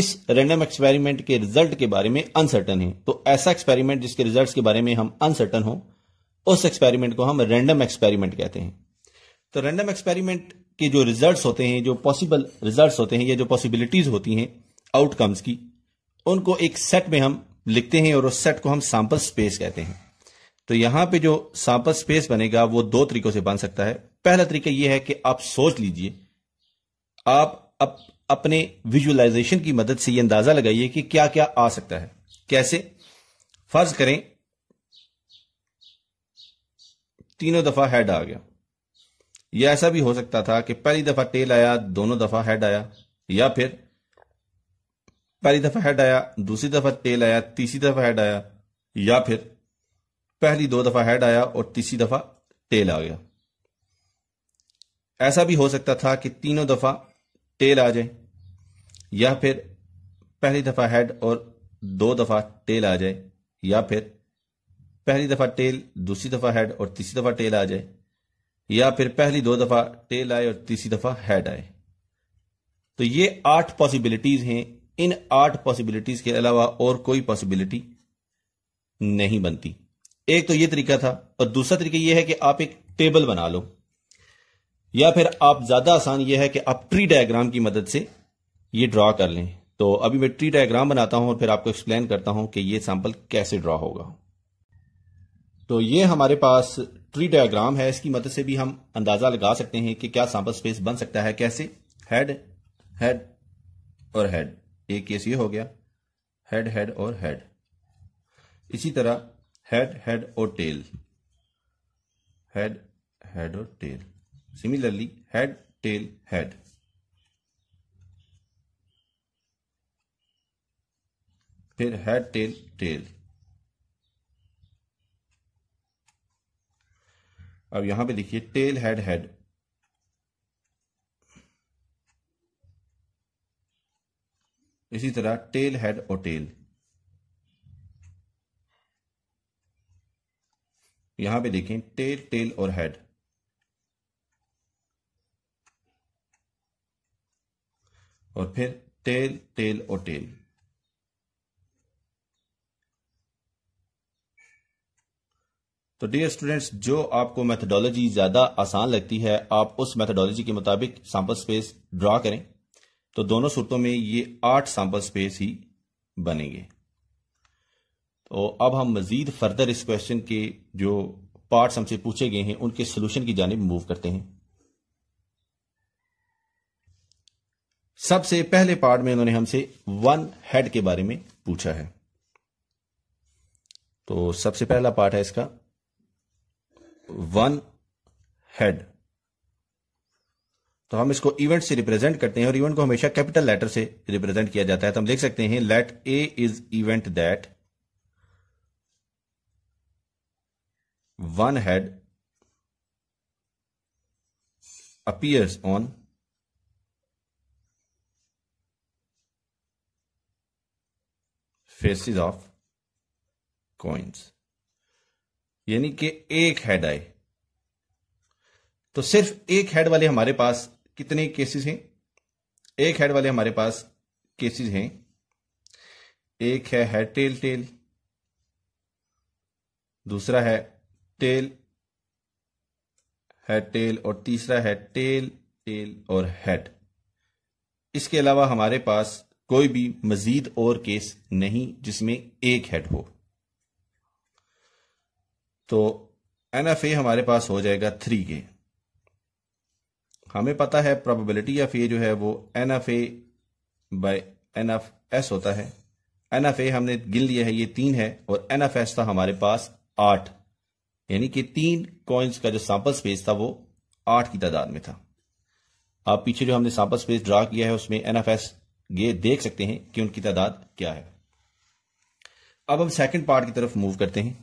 इस रैंडम एक्सपेरिमेंट के रिजल्ट के बारे में अनसर्टन है तो ऐसा एक्सपेरिमेंट जिसके रिजल्ट के बारे में हम अनसर्टन हो उस एक्सपेरिमेंट को हम रैंडम एक्सपेरिमेंट कहते हैं तो रैंडम एक्सपेरिमेंट के जो रिजल्ट होते हैं जो पॉसिबल रिजल्ट होते हैं या जो पॉसिबिलिटीज होती हैं आउटकम्स की उनको एक सेट में हम लिखते हैं और उस सेट को हम सैंपल स्पेस कहते हैं तो यहां पे जो सैंपल स्पेस बनेगा वो दो तरीकों से बन सकता है पहला तरीका यह है कि आप सोच लीजिए आप अप, अपने विजुअलाइजेशन की मदद से ये अंदाजा लगाइए कि क्या क्या आ सकता है कैसे फर्ज करें तीनों दफा हेड आ गया यह ऐसा भी हो सकता था कि पहली दफा टेल आया दोनों दफा हेड आया या फिर पहली दफा हेड आया दूसरी दफा टेल आया तीसरी दफा हेड आया या फिर पहली दो दफा हेड आया और तीसरी दफा टेल आ गया ऐसा भी हो सकता था कि तीनों दफा टेल आ जाए या फिर पहली दफा हेड और दो दफा टेल आ जाए या फिर पहली दफा टेल दूसरी दफा हेड और तीसरी दफा टेल आ जाए या फिर पहली दो दफा टेल आए और तीसरी दफा हेड आए तो ये आठ पॉसिबिलिटीज हैं इन आठ पॉसिबिलिटीज के अलावा और कोई पॉसिबिलिटी नहीं बनती एक तो यह तरीका था और दूसरा तरीका यह है कि आप एक टेबल बना लो या फिर आप ज्यादा आसान यह है कि आप ट्री डायग्राम की मदद से ये ड्रा कर लें तो अभी मैं ट्री डायग्राम बनाता हूं और फिर आपको एक्सप्लेन करता हूं कि यह सैंपल कैसे ड्रॉ होगा तो ये हमारे पास ट्री डायग्राम है इसकी मदद से भी हम अंदाजा लगा सकते हैं कि क्या सैंपल स्पेस बन सकता है कैसे हेड हेड और हेड एक केस ये हो गया हेड हेड और हेड इसी तरह हेड हेड और टेल हेड हेड और tail similarly head tail head फिर हेड टेल टेल अब यहां पे देखिए टेल हेड हेड इसी तरह टेल हेड और टेल यहां पे देखें टेल टेल और हेड और फिर टेल टेल और टेल तो डियर स्टूडेंट्स जो आपको मेथडोलॉजी ज्यादा आसान लगती है आप उस मेथडोलॉजी के मुताबिक सैंपल स्पेस ड्रा करें तो दोनों सूरतों में ये आठ सैंपल स्पेस ही बनेंगे तो अब हम मजीद फर्दर इस क्वेश्चन के जो पार्ट्स हमसे पूछे गए हैं उनके सोल्यूशन की जानब मूव करते हैं सबसे पहले पार्ट में उन्होंने हमसे वन हेड के बारे में पूछा है तो सबसे पहला पार्ट है इसका वन हेड तो हम इसको इवेंट से रिप्रेजेंट करते हैं और इवेंट को हमेशा कैपिटल लेटर से रिप्रेजेंट किया जाता है तो हम देख सकते हैं let A is event that one head appears on faces of coins यानी कि एक हेड आए तो सिर्फ एक हेड वाले हमारे पास कितने केसेस हैं एक हेड वाले हमारे पास केसेस हैं एक है हेड टेल टेल दूसरा है टेल हेड टेल और तीसरा है टेल टेल और हेड इसके अलावा हमारे पास कोई भी मजीद और केस नहीं जिसमें एक हेड हो तो एनएफए हमारे पास हो जाएगा थ्री के हमें पता है प्रोबेबिलिटी ऑफ ए जो है वो N F A by N F S होता है एन एफ ए हमने गिन लिया है ये तीन है और एन एफ एस था हमारे पास आठ यानी कि तीन कॉइन्स का जो सैंपल स्पेस था वो आठ की तादाद में था आप पीछे जो हमने सैंपल स्पेस ड्रा किया है उसमें एन एफ एस ये देख सकते हैं कि उनकी तादाद क्या है अब हम सेकंड पार्ट की तरफ मूव करते हैं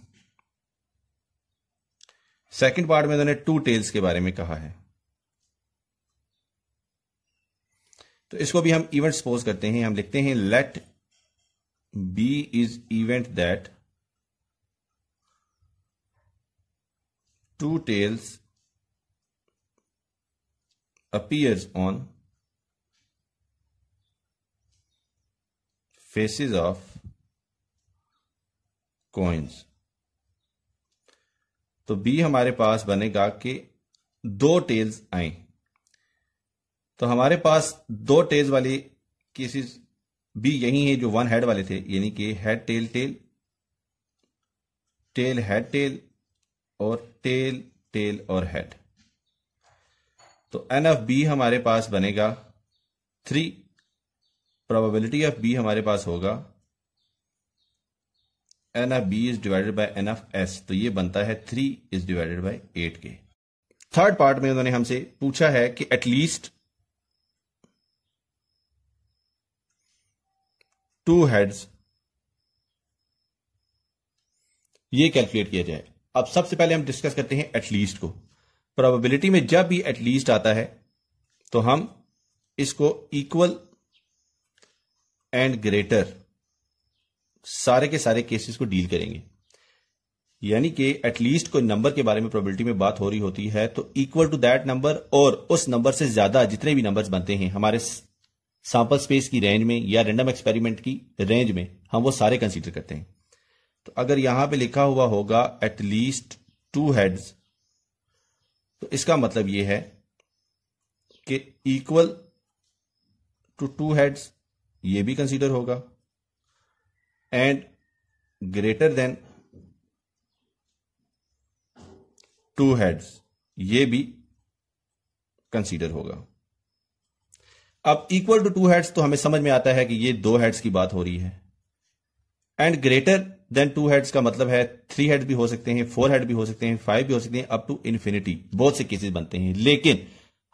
सेकंड पार्ट में उन्होंने टू टेल्स के बारे में कहा है तो इसको भी हम इवेंट सपोज करते हैं हम लिखते हैं let B is event that two tails appears on faces of coins तो बी हमारे पास बनेगा कि दो टेल्स आए तो हमारे पास दो टेज वाले केसेस भी यही है जो वन हेड वाले थे यानी कि head tail tail tail head tail और टेल टेल और हेड तो एन एफ बी हमारे पास बनेगा थ्री प्रोबेबिलिटी ऑफ बी हमारे पास होगा N F B is divided by N F S तो ये बनता है three is divided by eight के थर्ड पार्ट में उन्होंने हमसे पूछा है कि एटलीस्ट टू हेड्स ये कैलकुलेट किया जाए अब सबसे पहले हम डिस्कस करते हैं एटलीस्ट को प्रोबेबिलिटी में जब भी एटलीस्ट आता है तो हम इसको इक्वल एंड ग्रेटर सारे के सारे केसेस को डील करेंगे यानी कि एटलीस्ट कोई नंबर के बारे में प्रोबेबिलिटी में बात हो रही होती है तो इक्वल टू दैट नंबर और उस नंबर से ज्यादा जितने भी नंबर्स बनते हैं हमारे सैंपल स्पेस की रेंज में या रेंडम एक्सपेरिमेंट की रेंज में हम वो सारे कंसीडर करते हैं तो अगर यहां पे लिखा हुआ होगा एटलीस्ट टू हेड्स तो इसका मतलब ये है कि इक्वल टू टू हेड्स ये भी कंसीडर होगा and greater than two heads ये भी कंसीडर होगा अब इक्वल टू टू हेड्स तो हमें समझ में आता है कि ये दो हेड्स की बात हो रही है and greater than two heads का मतलब है थ्री हेड भी हो सकते हैं फोर हेड भी हो सकते हैं फाइव भी हो सकते हैं अप टू इन्फिनिटी बहुत से केसेस बनते हैं लेकिन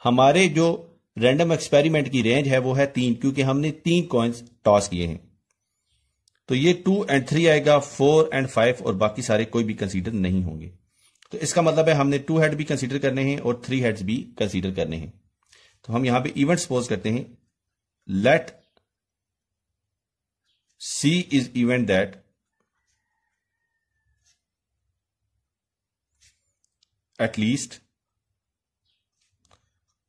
हमारे जो रैंडम एक्सपेरिमेंट की रेंज है वो है तीन क्योंकि हमने तीन कॉइन्स टॉस किए हैं तो ये टू एंड थ्री आएगा फोर एंड फाइव और बाकी सारे कोई भी कंसीडर नहीं होंगे तो इसका मतलब है हमने टू हेड भी कंसीडर करने हैं और थ्री हेड्स भी कंसीडर करने हैं तो हम यहां पे इवेंट सपोज करते हैं let C is event that at least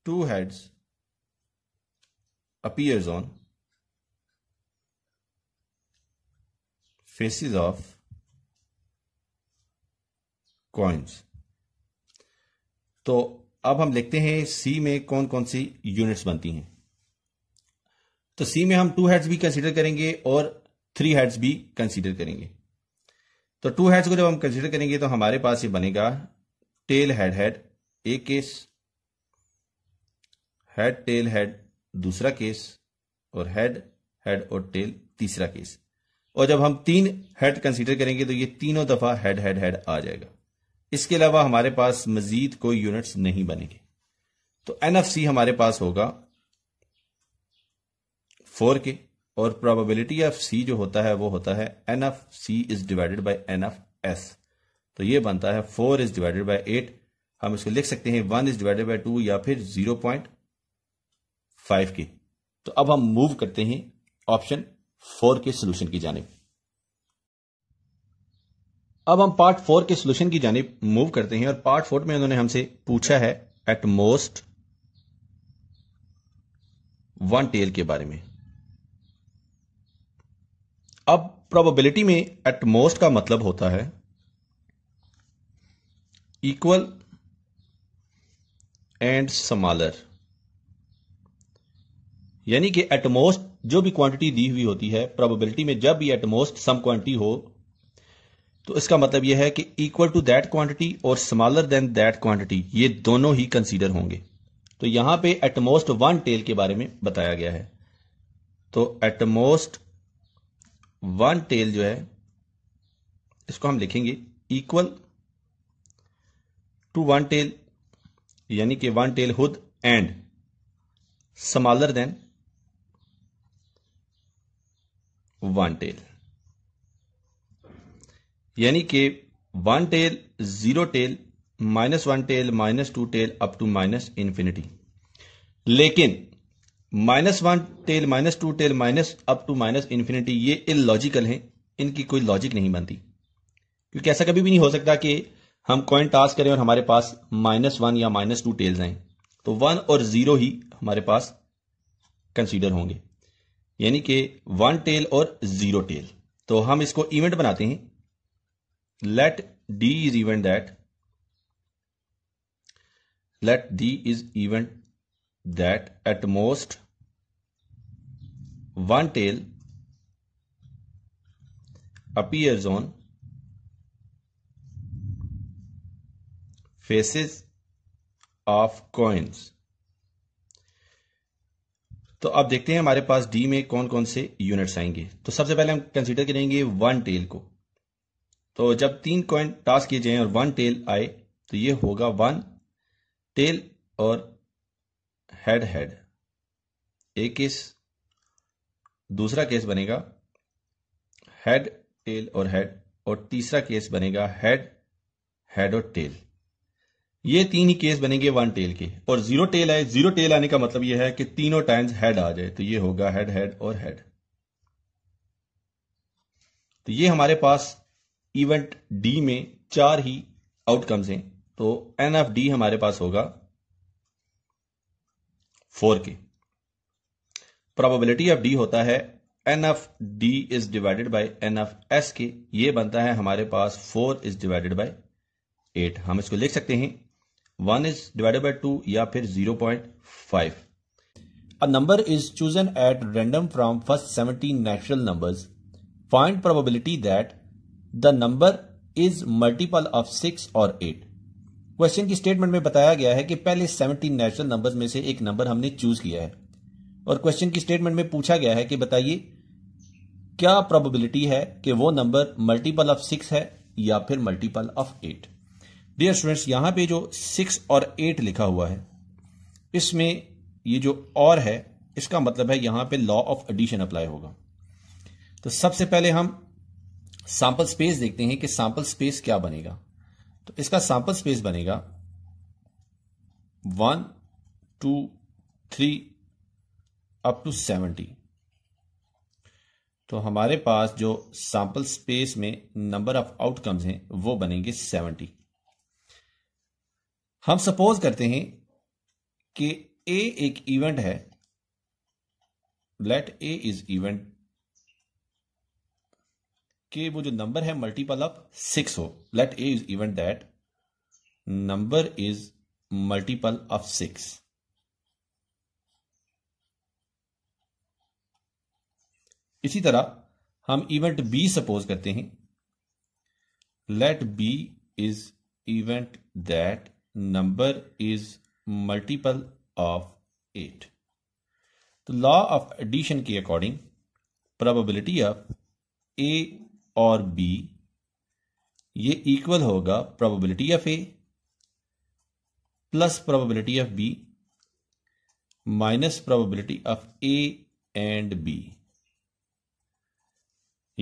two heads appears on faces of coins तो अब हम लिखते हैं सी में कौन कौन सी यूनिट्स बनती हैं तो सी में हम टू हेड्स भी कंसीडर करेंगे और थ्री हेड्स भी कंसीडर करेंगे तो टू हेड्स को जब हम कंसीडर करेंगे तो हमारे पास ये बनेगा टेल हेड हेड एक केस हेड टेल हेड दूसरा केस और हेड हेड और टेल तीसरा केस और जब हम तीन हेड कंसीडर करेंगे तो ये तीनों दफा हेड हेड हेड आ जाएगा इसके अलावा हमारे पास मजीद कोई यूनिट्स नहीं बनेंगे तो एन एफ सी हमारे पास होगा फोर के और प्रोबेबिलिटी ऑफ सी जो होता है वो होता है N F C is divided by N F S तो ये बनता है four is divided by eight हम इसको लिख सकते हैं one is divided by two या फिर जीरो पॉइंट फाइव के तो अब हम मूव करते हैं ऑप्शन फोर के सोल्यूशन की जानेब अब हम पार्ट फोर के सोल्यूशन की जानी मूव करते हैं और पार्ट फोर में उन्होंने हमसे पूछा है एट मोस्ट वन टेल के बारे में अब प्रोबेबिलिटी में एट मोस्ट का मतलब होता है इक्वल एंड समालर यानी कि एटमोस्ट जो भी क्वांटिटी दी हुई होती है प्रोबेबिलिटी में जब भी एटमोस्ट सम क्वांटिटी हो तो इसका मतलब यह है कि इक्वल टू दैट क्वांटिटी और स्मॉलर देन दैट क्वांटिटी ये दोनों ही कंसीडर होंगे तो यहां पे एटमोस्ट वन टेल के बारे में बताया गया है तो एटमोस्ट वन टेल जो है इसको हम लिखेंगे इक्वल टू वन टेल यानी कि वन टेल हुद and smaller than one tail यानी कि one tail zero tail minus one tail minus two tail up to minus infinity लेकिन minus one tail minus two tail minus up to minus infinity ये illogical हैं इनकी कोई logic नहीं बनती क्योंकि ऐसा कभी भी नहीं हो सकता कि हम कॉइन टास्क करें और हमारे पास माइनस वन या माइनस टू टेल्स आए तो वन और ज़ीरो ही हमारे पास कंसीडर होंगे यानी कि वन टेल और ज़ीरो टेल तो हम इसको इवेंट बनाते हैं let d is even that let d is even that at most one tail appears on faces of coins तो अब देखते हैं हमारे पास डी में कौन कौन से यूनिट्स आएंगे तो सबसे पहले हम कंसीडर करेंगे वन टेल को तो जब तीन कॉइन टॉस किए जाए और वन टेल आए तो ये होगा वन टेल और हेड हेड एक केस दूसरा केस बनेगा हेड टेल और हेड और तीसरा केस बनेगा हेड हेड और टेल ये तीन ही केस बनेंगे वन टेल के और जीरो टेल आए जीरो टेल आने का मतलब यह है कि तीनों टाइम्स हेड आ जाए तो ये होगा हेड हेड और हेड तो ये हमारे पास इवेंट डी में चार ही आउटकम्स हैं तो एन एफ डी हमारे पास होगा फोर के प्रोबेबिलिटी ऑफ डी होता है N F D is divided by N F S के ये बनता है हमारे पास four is divided by eight हम इसको लिख सकते हैं one is divided by two या फिर zero point five a number is chosen at random from first 17 natural numbers. Find probability that the number is multiple of six और eight question की statement में बताया गया है कि पहले सेवनटीन नेचुरल नंबर में से एक नंबर हमने चूज किया है और क्वेश्चन की स्टेटमेंट में पूछा गया है कि बताइए क्या प्रोबेबिलिटी है कि वो नंबर मल्टीपल ऑफ सिक्स है या फिर multiple of eight dear students यहां पे जो सिक्स और एट लिखा हुआ है इसमें ये जो और है इसका मतलब है यहां पे लॉ ऑफ एडिशन अप्लाई होगा तो सबसे पहले हम सैंपल स्पेस देखते हैं कि सैंपल स्पेस क्या बनेगा तो इसका सैंपल स्पेस बनेगा one two three up to seventy तो हमारे पास जो सैंपल स्पेस में नंबर ऑफ आउटकम्स हैं वो बनेंगे सेवेंटी हम सपोज करते हैं कि ए एक इवेंट है लेट ए इज इवेंट कि वो जो नंबर है मल्टीपल ऑफ सिक्स हो let A is event that number is multiple of six इसी तरह हम इवेंट बी सपोज करते हैं let B is event that number is multiple of eight तो लॉ ऑफ एडिशन के अकॉर्डिंग प्रोबेबिलिटी ऑफ ए और B ये equal होगा probability of A plus probability of B minus probability of A and B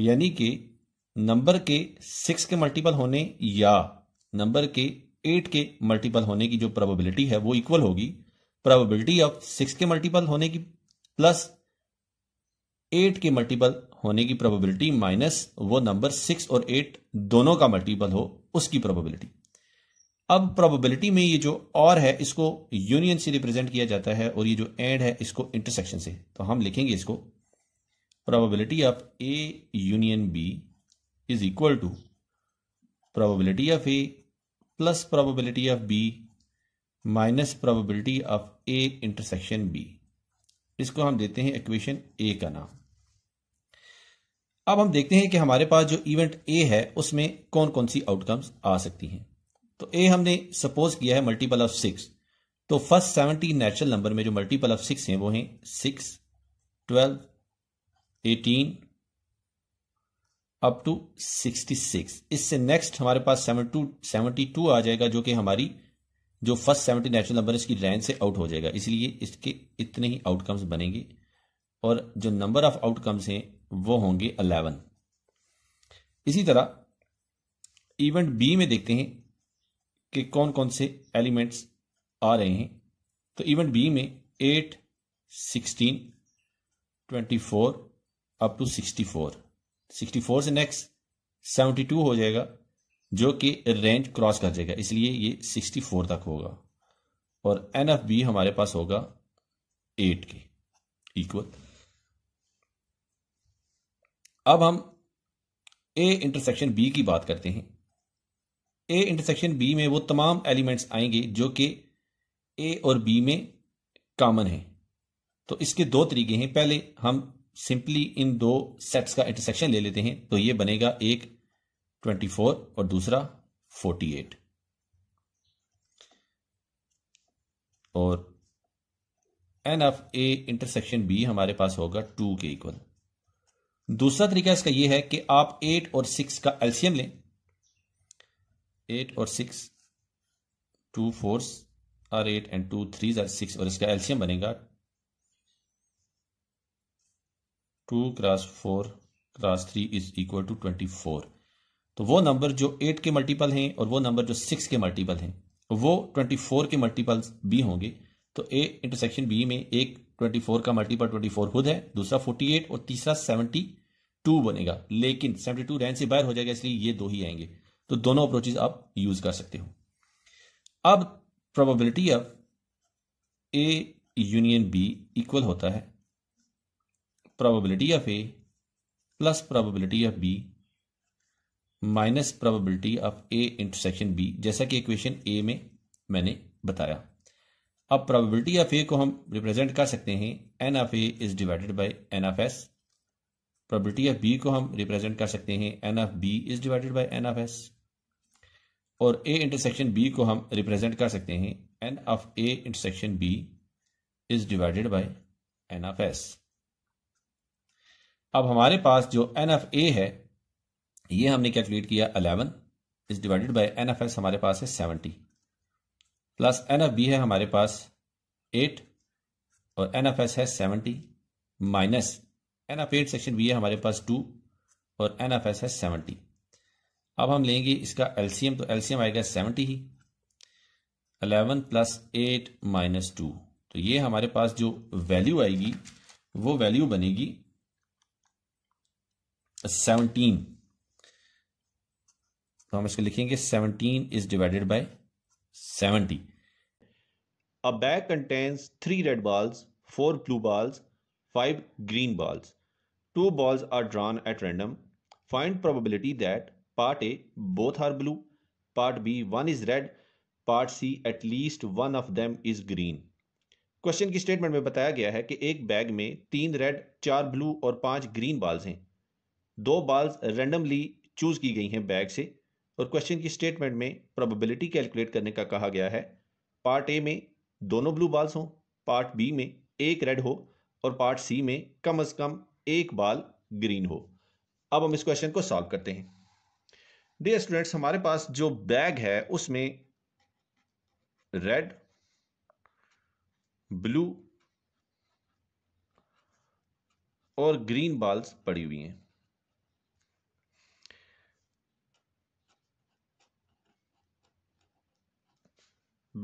यानी कि number के six के multiple होने या नंबर के एट के मल्टीपल होने की जो प्रोबेबिलिटी है वो इक्वल होगी प्रोबेबिलिटी ऑफ सिक्स के मल्टीपल होने की प्लस एट के मल्टीपल होने की प्रोबेबिलिटी माइनस वो नंबर सिक्स और एट दोनों का मल्टीपल हो उसकी प्रोबेबिलिटी अब प्रोबेबिलिटी में ये जो और है इसको यूनियन से रिप्रेजेंट किया जाता है और ये जो एंड है इसको इंटरसेक्शन से तो हम लिखेंगे इसको probability of A union B is equal to probability of A plus probability of B minus probability of A intersection B इसको हम देते हैं इक्वेशन ए का नाम अब हम देखते हैं कि हमारे पास जो इवेंट ए है उसमें कौन कौन सी आउटकम्स आ सकती हैं तो ए हमने सपोज किया है मल्टीपल ऑफ सिक्स तो फर्स्ट सेवेंटी नेचुरल नंबर में जो मल्टीपल ऑफ सिक्स हैं वो हैं six twelve eighteen up to sixty six इससे नेक्स्ट हमारे पास सेवन टू सेवेंटी टू आ जाएगा जो कि हमारी जो फर्स्ट सेवेंटी नेचुरल नंबर इसकी रैंक से आउट हो जाएगा इसलिए इसके इतने ही आउटकम्स बनेंगे और जो नंबर ऑफ आउटकम्स हैं वो होंगे अलेवन इसी तरह इवेंट बी में देखते हैं कि कौन कौन से एलिमेंट्स आ रहे हैं तो इवेंट बी में eight sixteen twenty four up to sixty four sixty four से नेक्स्ट सेवेंटी टू हो जाएगा जो कि रेंज क्रॉस कर जाएगा इसलिए ये सिक्सटी फोर तक होगा और एन एफ बी हमारे पास होगा एट के इक्वल अब हम ए इंटरसेक्शन बी की बात करते हैं ए इंटरसेक्शन बी में वो तमाम एलिमेंट्स आएंगे जो कि ए और बी में कॉमन है तो इसके दो तरीके हैं पहले हम सिंपली इन दो सेट्स का इंटरसेक्शन ले लेते हैं तो ये बनेगा एक 24 और दूसरा 48 और N of A intersection B हमारे पास होगा टू के इक्वल दूसरा तरीका इसका यह है कि आप एट और सिक्स का एल्सियम लें एट और six two four are eight and two three are six और इसका एल्सियम बनेगा two cross four cross three is equal to twenty four तो वो नंबर जो एट के मल्टीपल हैं और वो नंबर जो सिक्स के मल्टीपल हैं वो ट्वेंटी फोर के मल्टीपल भी होंगे तो ए इंटरसेक्शन बी में एक ट्वेंटी फोर का मल्टीपल ट्वेंटी फोर खुद है दूसरा फोर्टी एट और तीसरा सेवेंटी टू बनेगा लेकिन सेवेंटी टू रैन से बाहर हो जाएगा इसलिए ये दो ही आएंगे तो दोनों अप्रोचेज आप यूज कर सकते हो अब probability of A union B equal होता है probability of A plus probability of B minus probability of A intersection B जैसा कि इक्वेशन ए में मैंने बताया अब प्रोबेबिलिटी ऑफ ए को हम रिप्रेजेंट कर सकते हैं N of A is divided by N of S probability of B को हम रिप्रेजेंट कर सकते हैं N of B is divided by N of S और ए इंटरसेक्शन बी को हम रिप्रेजेंट कर सकते हैं N of A intersection B is divided by N of S अब हमारे पास जो एन ऑफ ए है ये हमने कैलकुलेट किया eleven is divided by N F S हमारे पास है seventy plus N F B है हमारे पास एट और एन एफ एस है seventy minus N of intersection B है हमारे पास टू और एन एफ एस है सेवेंटी अब हम लेंगे इसका एलसीएम तो एलसीएम आएगा सेवनटी ही eleven plus eight minus two तो ये हमारे पास जो वैल्यू आएगी वो वैल्यू बनेगी सेवनटीन तो हम इसको लिखेंगे seventeen is divided by 70. A bag contains 3 red balls, 4 blue balls, 5 green balls. 2 balls are drawn at random. Find probability that part A both are blue, part B one is red, part C at least one of them is green question की statement में बताया गया है कि एक bag में तीन red चार ब्लू और पांच ग्रीन बॉल्स हैं दो बॉल्स रैंडमली चूज की गई हैं बैग से और क्वेश्चन की स्टेटमेंट में प्रोबेबिलिटी कैलकुलेट करने का कहा गया है पार्ट ए में दोनों ब्लू बॉल्स हों पार्ट बी में एक रेड हो और पार्ट सी में कम अज कम एक बाल ग्रीन हो अब हम इस क्वेश्चन को सॉल्व करते हैं डे स्टूडेंट्स हमारे पास जो बैग है उसमें रेड ब्लू और ग्रीन बॉल्स पड़ी हुई हैं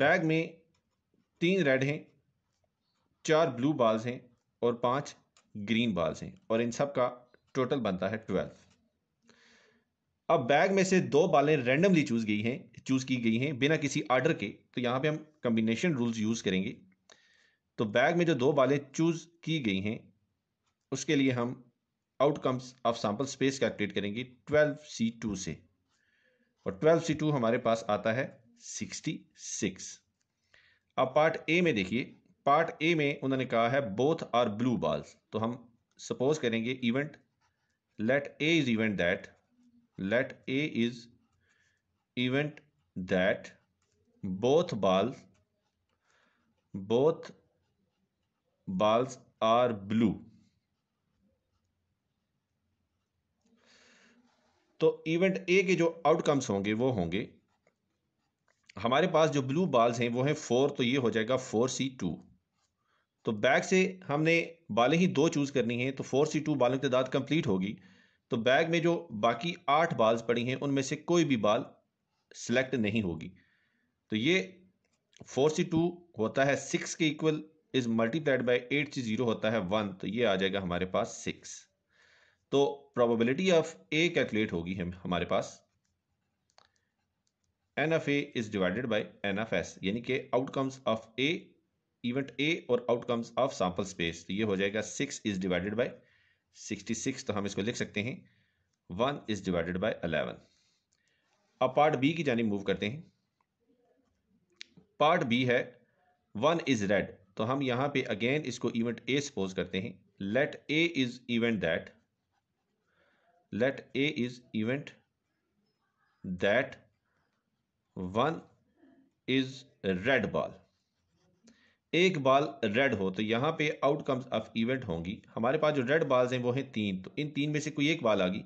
बैग में तीन रेड हैं चार ब्लू बॉल्स हैं और पांच ग्रीन बॉल्स हैं और इन सब का टोटल बनता है ट्वेल्व अब बैग में से दो बालें रैंडमली चूज गई हैं चूज की गई हैं बिना किसी आर्डर के तो यहाँ पे हम कम्बिनेशन रूल्स यूज़ करेंगे तो बैग में जो दो बालें चूज की गई हैं उसके लिए हम outcomes of sample space calculate करेंगे ट्वेल्व सी टू से और ट्वेल्व सी टू हमारे पास आता है 66 अब पार्ट ए में देखिए पार्ट ए में उन्होंने कहा है बोथ आर ब्लू बॉल्स तो हम सपोज करेंगे event let A is event that let A is event that both balls both balls are blue तो इवेंट ए के जो आउटकम्स होंगे वो होंगे हमारे पास जो ब्लू बॉल्स हैं वो हैं फोर तो ये हो जाएगा फोर सी टू तो बैग से हमने बालें ही दो चूज़ करनी हैं तो फोर सी टू बालों की तादाद कम्प्लीट होगी तो बैग में जो बाकी आठ बाल्स पड़ी हैं उनमें से कोई भी बाल सेलेक्ट नहीं होगी तो ये फोर सी टू होता है सिक्स के equal is multiplied by eight C zero होता है वन तो ये आ जाएगा हमारे पास सिक्स तो प्रोबेबिलिटी ऑफ ए कैलकुलेट होगी हमारे पास n F A is divided by N F S यानी कि outcomes of A event A और आउटकम्स ऑफ सैम्पल स्पेस तो ये हो जाएगा six is divided by sixty six तो हम इसको लिख सकते हैं one is divided by eleven अब पार्ट बी की जानी मूव करते हैं पार्ट बी है वन इज रेड तो हम यहाँ पे अगेन इसको इवेंट ए सपोज करते हैं let A is event that let A is event that one is red ball एक बॉल रेड हो तो यहां पे आउटकम्स ऑफ इवेंट होंगी हमारे पास जो रेड बॉल्स हैं वो हैं तीन तो इन तीन में से कोई एक बॉल आ गई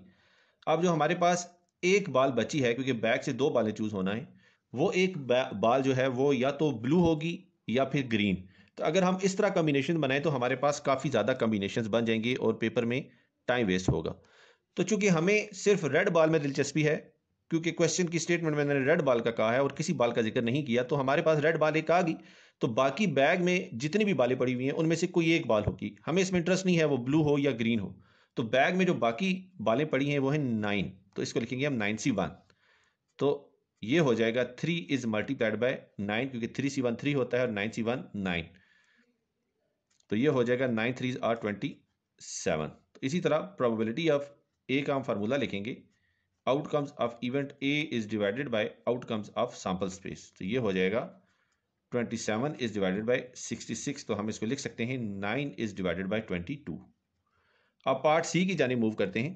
अब जो हमारे पास एक बॉल बची है क्योंकि बैक से दो बॉलें चूज़ होना है वो एक बॉल जो है वो या तो ब्लू होगी या फिर ग्रीन तो अगर हम इस तरह कम्बिनेशन बनाएं तो हमारे पास काफ़ी ज़्यादा कम्बिनेशन बन जाएंगे और पेपर में टाइम वेस्ट होगा तो चूंकि हमें सिर्फ रेड बॉल में दिलचस्पी है क्योंकि क्वेश्चन की स्टेटमेंट में मैंने रेड बाल का कहा है और किसी बाल का जिक्र नहीं किया तो हमारे पास रेड बाल एक आ गई तो बाकी बैग में जितनी भी बालें पड़ी हुई हैं उनमें से कोई एक बाल होगी हमें इसमें इंटरेस्ट नहीं है वो ब्लू हो या ग्रीन हो तो बैग में जो बाकी बालें पड़ी हैं वो है नाइन तो इसको लिखेंगे हम नाइन सी वन तो ये हो जाएगा three is multiplied by nine क्योंकि थ्री सी वन थ्री होता है और नाइन सी वन नाइन तो ये हो जाएगा nine three are twenty seven तो इसी तरह प्रोबेबिलिटी ऑफ ए का हम फार्मूला लिखेंगे outcomes of event A is divided by outcomes of sample space तो ये हो जाएगा 27 seven is divided by sixty तो हम इसको लिख सकते हैं 9 इज डिवाइडेड बाय 22 अब पार्ट सी की जानी मूव करते हैं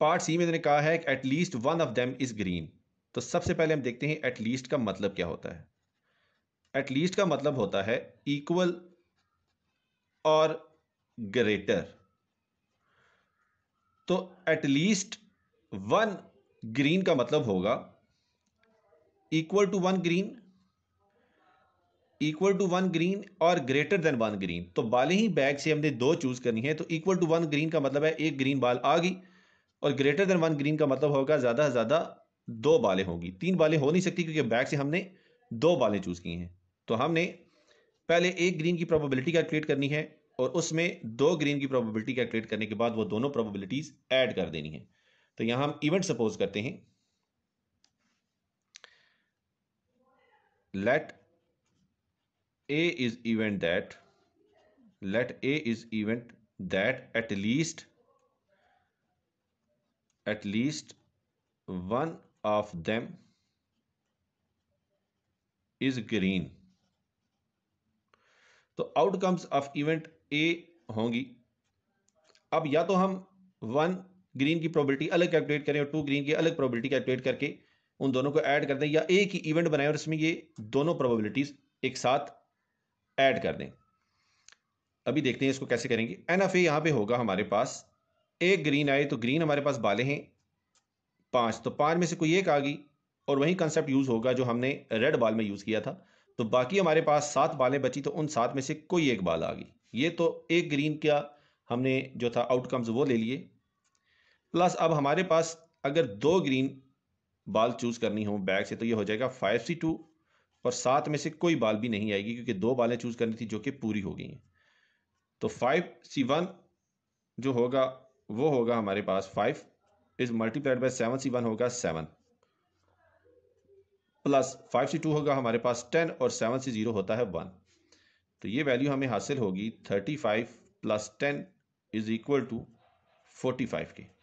पार्ट सी में मैंने कहा है कि at least one of them is green तो सबसे पहले हम देखते हैं एटलीस्ट का मतलब क्या होता है एटलीस्ट का मतलब होता है इक्वल और ग्रेटर तो एटलीस्ट वन ग्रीन का मतलब होगा equal to one green equal to one green और ग्रेटर देन वन ग्रीन तो बालें ही बैग से हमने दो चूज़ करनी है तो इक्वल टू वन ग्रीन का मतलब है एक ग्रीन बाल आ गई और ग्रेटर देन वन ग्रीन का मतलब होगा ज़्यादा से ज़्यादा दो बालें होगी तीन बालें हो नहीं सकती क्योंकि बैग से हमने दो बालें चूज़ की हैं तो हमने पहले एक ग्रीन की प्रोबेबिलिटी कैलकुलेट करनी है और उसमें दो ग्रीन की प्रोबेबिलिटी कैलकुलेट करने के बाद वो दोनों प्रोबेबिलिटीज़ ऐड कर देनी है तो यहां हम इवेंट सपोज करते हैं let A is event that let A is event that at least at least one of them is green तो आउटकम्स ऑफ इवेंट ए होंगी अब या तो हम वन ग्रीन की प्रोबेबिलिटी अलग कैलकुलेट करें और टू ग्रीन की अलग प्रोबेबिलिटी कैलकुलेट करके उन दोनों को ऐड कर दें या एक ही इवेंट बनाए और इसमें ये दोनों प्रोबेबिलिटीज़ एक साथ ऐड कर दें अभी देखते हैं इसको कैसे करेंगे एन एफ ए यहाँ पर होगा हमारे पास एक ग्रीन आए तो ग्रीन हमारे पास बाले हैं पाँच तो पाँच में से कोई एक आ गई और वही कंसेप्ट यूज़ होगा जो हमने रेड बाल में यूज़ किया था तो बाकी हमारे पास सात बालें बची तो उन सात में से कोई एक बाल आ गई ये तो एक ग्रीन का हमने जो था आउटकम्स वो ले लिए प्लस अब हमारे पास अगर दो ग्रीन बाल चूज़ करनी हो बैग से तो ये हो जाएगा फाइव सी टू और सात में से कोई बाल भी नहीं आएगी क्योंकि दो बालें चूज़ करनी थी जो कि पूरी हो गई हैं तो फाइव सी वन जो होगा वो होगा हमारे पास five is multiplied by seven C one होगा seven plus five C two होगा हमारे पास टेन और सेवन सी ज़ीरो होता है वन तो ये वैल्यू हमें हासिल होगी thirty five plus ten is equal to forty five के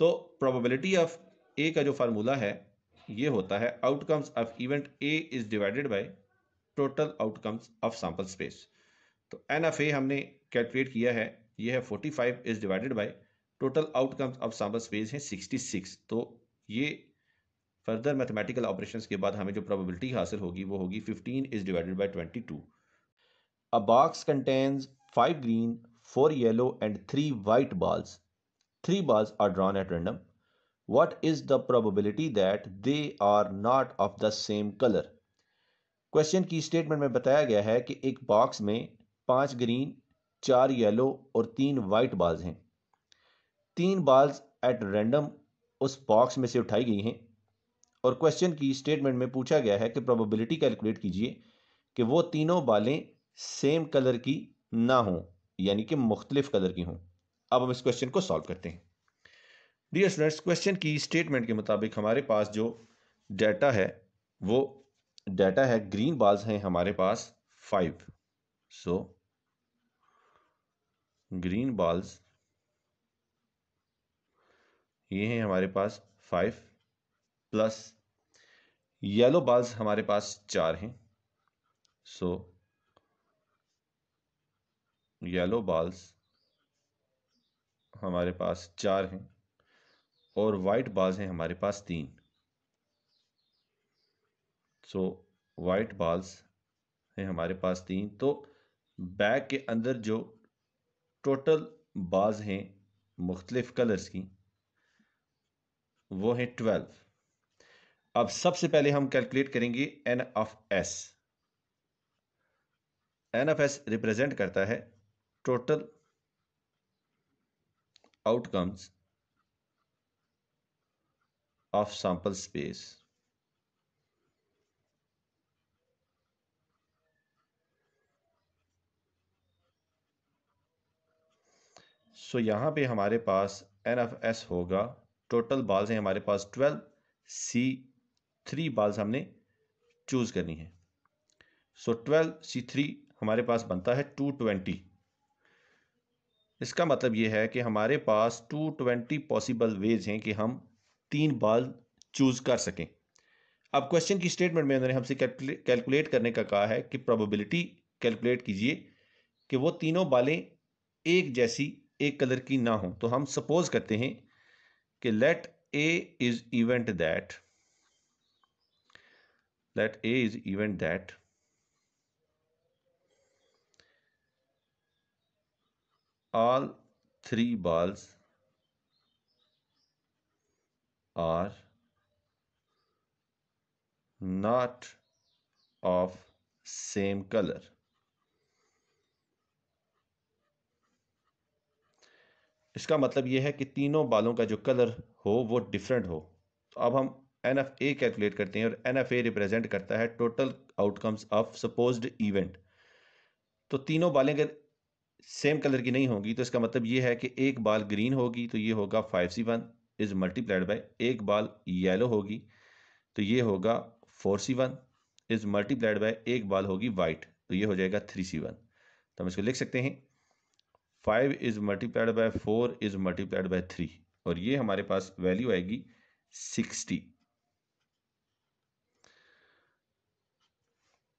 तो प्रोबेबिलिटी ऑफ ए का जो फार्मूला है ये होता है outcomes of event A is divided by total outcomes of sample space तो एन एफ ए हमने कैलकुलेट किया है ये है forty five is divided by total outcomes of sample space है सिक्स तो ये फर्दर मैथमेटिकल ऑपरेशन के बाद हमें जो प्रोबेबिलिटी हासिल होगी वो होगी fifteen is divided twenty two a box contains five green four yellow and three white balls three balls are drawn at random, what is the probability that they are not of the same color? Question की statement में बताया गया है कि एक box में पांच green चार येलो और तीन वाइट बॉल्स हैं तीन बॉल्स एट रैंडम उस बॉक्स में से उठाई गई हैं और क्वेश्चन की स्टेटमेंट में पूछा गया है कि प्रोबेबिलिटी कैलकुलेट कीजिए कि वो तीनों बालें सेम कलर की ना हों यानी कि मुख्तलिफ कलर की हों अब हम इस क्वेश्चन को सॉल्व करते हैं डियर स्टूडेंट्स क्वेश्चन की स्टेटमेंट के मुताबिक हमारे पास जो डाटा है वो डाटा है ग्रीन बॉल्स हैं हमारे पास फाइव सो ग्रीन बॉल्स ये हैं हमारे पास फाइव प्लस येलो बॉल्स हमारे पास चार हैं सो येलो बॉल्स हमारे पास चार हैं और वाइट बाज हैं हमारे पास तीन सो वाइट बाल्स हैं हमारे पास तीन तो बैग के अंदर जो टोटल बाज हैं मुख्तलिफ़ कलर्स की वो हैं ट्वेल्व अब सबसे पहले हम कैलकुलेट करेंगे n of S n of S represent करता है total outcomes of sample space. So so, यहाँ पे हमारे पास एन एफ एस होगा टोटल बॉल्स हैं हमारे पास ट्वेल्व सी थ्री बाल्स हमने चूज़ करनी है सो ट्वेल्व सी थ्री हमारे पास बनता है टू ट्वेंटी इसका मतलब ये है कि हमारे पास 220 पॉसिबल वेज हैं कि हम तीन बाल चूज़ कर सकें अब क्वेश्चन की स्टेटमेंट में उन्होंने हमसे कैलकुलेट करने का कहा है कि प्रोबेबिलिटी कैलकुलेट कीजिए कि वो तीनों बालें एक जैसी एक कलर की ना हो तो हम सपोज करते हैं कि let A is event that let A is event that all three balls are not of same color इसका मतलब यह है कि तीनों बालों का जो कलर हो वो डिफरेंट हो तो अब हम एन एफ ए कैलकुलेट करते हैं और एन एफ ए रिप्रेजेंट करता है total outcomes of supposed event तो तीनों बालें अगर सेम कलर की नहीं होगी तो इसका मतलब ये है कि एक बाल ग्रीन होगी तो ये होगा five C one is multiplied by एक बाल येलो होगी तो ये होगा four C one is multiplied by एक बाल होगी वाइट तो ये हो जाएगा थ्री सी वन तो हम इसको लिख सकते हैं five is multiplied by four is multiplied by three और ये हमारे पास वैल्यू आएगी सिक्सटी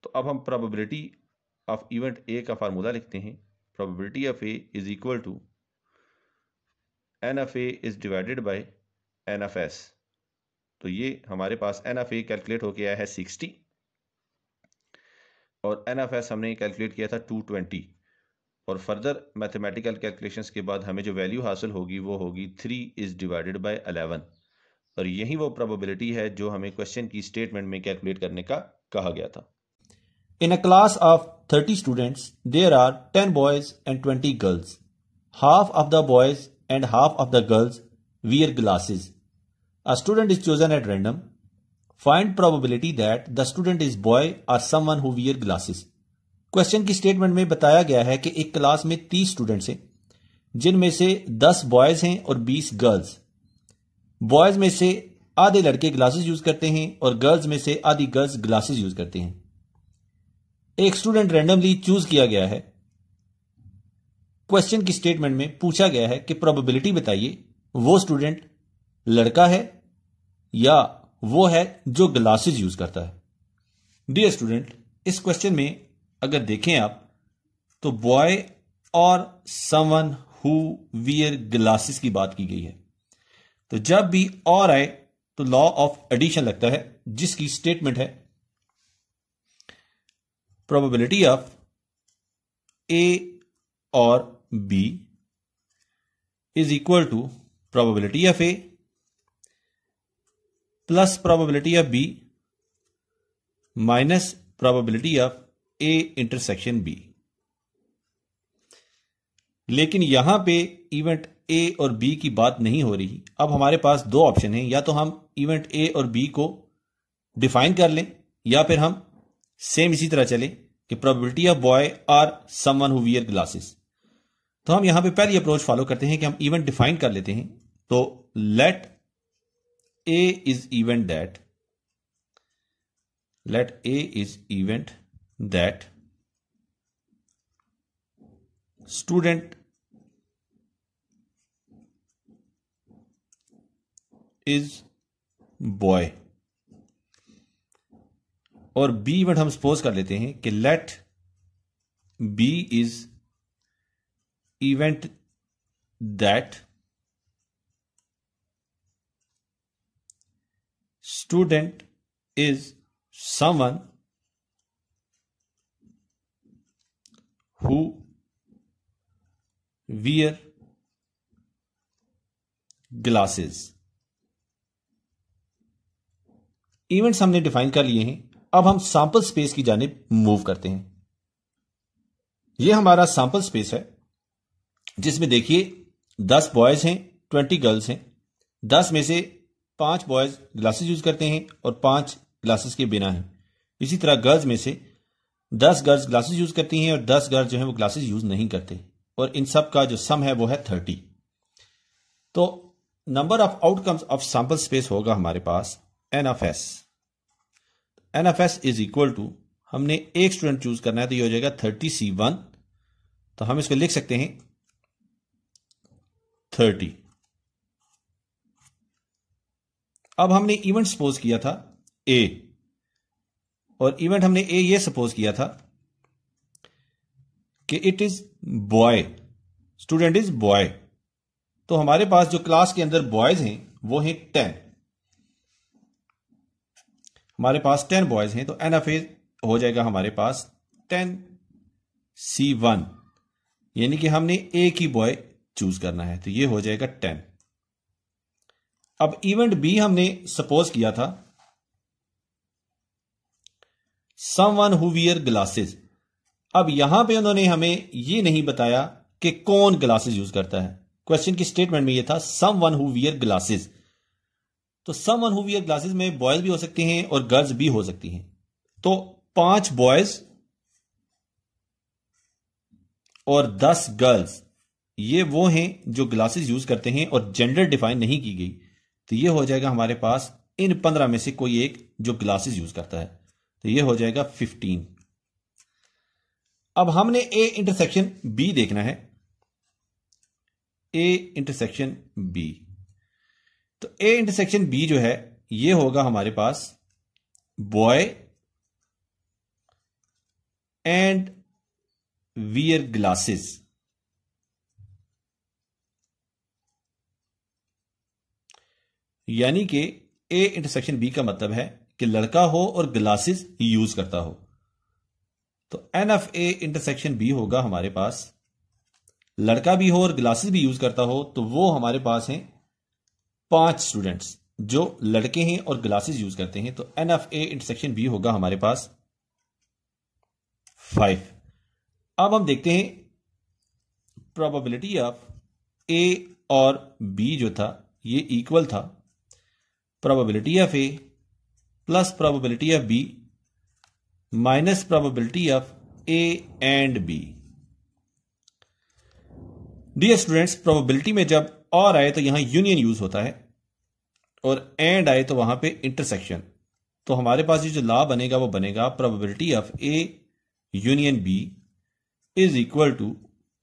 तो अब हम प्रोबेबिलिटी ऑफ इवेंट ए का फार्मूला लिखते हैं probability of A is equal to n of A is divided by n of S तो ये हमारे पास n of A कैलकुलेट हो गया है 60 और n of S हमने कैलकुलेट किया था 220 और फर्दर मैथमेटिकल कैलकुलेशन के बाद हमें जो वैल्यू हासिल होगी वो होगी three is divided by eleven और यही वो प्रोबेबिलिटी है जो हमें क्वेश्चन की स्टेटमेंट में कैलकुलेट करने का कहा गया था In a class of 30 students, there are 10 boys and 20 girls. Half of the boys and half of the girls wear glasses. A student is chosen at random. Find probability that the student is boy or someone who wear glasses. Question की statement में बताया गया है कि एक class में 30 students हैं जिनमें से 10 boys हैं और 20 girls. Boys में से आधे लड़के glasses use करते हैं और girls में से आधी girls glasses use करते हैं एक स्टूडेंट रैंडमली चूज किया गया है क्वेश्चन की स्टेटमेंट में पूछा गया है कि प्रोबेबिलिटी बताइए वो स्टूडेंट लड़का है या वो है जो ग्लासेस यूज करता है डियर स्टूडेंट इस क्वेश्चन में अगर देखें आप तो बॉय और समवन हु वियर ग्लासेस की बात की गई है तो जब भी और आए तो लॉ ऑफ एडिशन लगता है जिसकी स्टेटमेंट है probability of A or B is equal to probability of A plus probability of B minus probability of A intersection B लेकिन यहां पे इवेंट ए और बी की बात नहीं हो रही अब हमारे पास दो ऑप्शन हैं या तो हम इवेंट ए और बी को डिफाइन कर लें या फिर हम सेम इसी तरह चले कि probability of boy or someone who wear glasses तो हम यहां पे पहली अप्रोच फॉलो करते हैं कि हम इवेंट डिफाइन कर लेते हैं तो let A is event that let A is event that student is boy और बी इवेंट हम सपोज कर लेते हैं कि let B is event that student is someone who wear glasses events हमने डिफाइन कर लिए हैं अब हम सैंपल स्पेस की जानब मूव करते हैं यह हमारा सैंपल स्पेस है जिसमें देखिए दस बॉयज हैं ट्वेंटी गर्ल्स हैं दस में से पांच बॉयज ग्लासेस यूज करते हैं और पांच ग्लासेस के बिना हैं इसी तरह गर्ल्स में से दस गर्ल्स ग्लासेस यूज करती हैं और दस गर्ल्स जो हैं वो ग्लासेस यूज नहीं करते और इन सब का जो सम है वो है थर्टी तो number of outcomes of sample space होगा हमारे पास n of S n F S is equal to हमने एक स्टूडेंट चूज करना है तो ये हो जाएगा थर्टी सी वन तो हम इसको लिख सकते हैं थर्टी अब हमने इवेंट सपोज किया था ए और इवेंट हमने ए ये सपोज किया था कि it is boy student is boy तो हमारे पास जो क्लास के अंदर बॉयज हैं वो हैं टेन हमारे पास टेन बॉयज हैं तो एन एफ ए हो जाएगा हमारे पास टेन सी वन यानी कि हमने एक ही बॉय चूज करना है तो ये हो जाएगा टेन अब इवेंट बी हमने सपोज किया था someone who wear glasses अब यहां पे उन्होंने हमें ये नहीं बताया कि कौन ग्लासेस यूज करता है क्वेश्चन की स्टेटमेंट में ये था someone who wear glasses तो सम वन हुवियर क्लासेस में बॉयज भी हो सकते हैं और गर्ल्स भी हो सकती हैं तो पांच बॉयज और दस गर्ल्स ये वो हैं जो ग्लासेस यूज करते हैं और जेंडर डिफाइन नहीं की गई तो ये हो जाएगा हमारे पास इन पंद्रह में से कोई एक जो ग्लासेस यूज करता है तो ये हो जाएगा फिफ्टीन अब हमने ए इंटरसेक्शन बी देखना है ए इंटरसेक्शन बी तो ए इंटरसेक्शन बी जो है ये होगा हमारे पास बॉय एंड वियर ग्लासेस यानी कि ए इंटरसेक्शन बी का मतलब है कि लड़का हो और ग्लासेस यूज करता हो तो N F A intersection B होगा हमारे पास लड़का भी हो और ग्लासेस भी यूज करता हो तो वो हमारे पास हैं पांच स्टूडेंट्स जो लड़के हैं और ग्लासेस यूज करते हैं तो N F A intersection B होगा हमारे पास फाइव अब हम देखते हैं प्रोबेबिलिटी ऑफ ए और बी जो था ये इक्वल था probability of A plus probability of B minus probability of A and B dear students probability में जब और आए तो यहां यूनियन यूज होता है और एंड आए तो वहां पे इंटरसेक्शन तो हमारे पास ये जो लॉ बनेगा वो बनेगा probability of A union B is equal to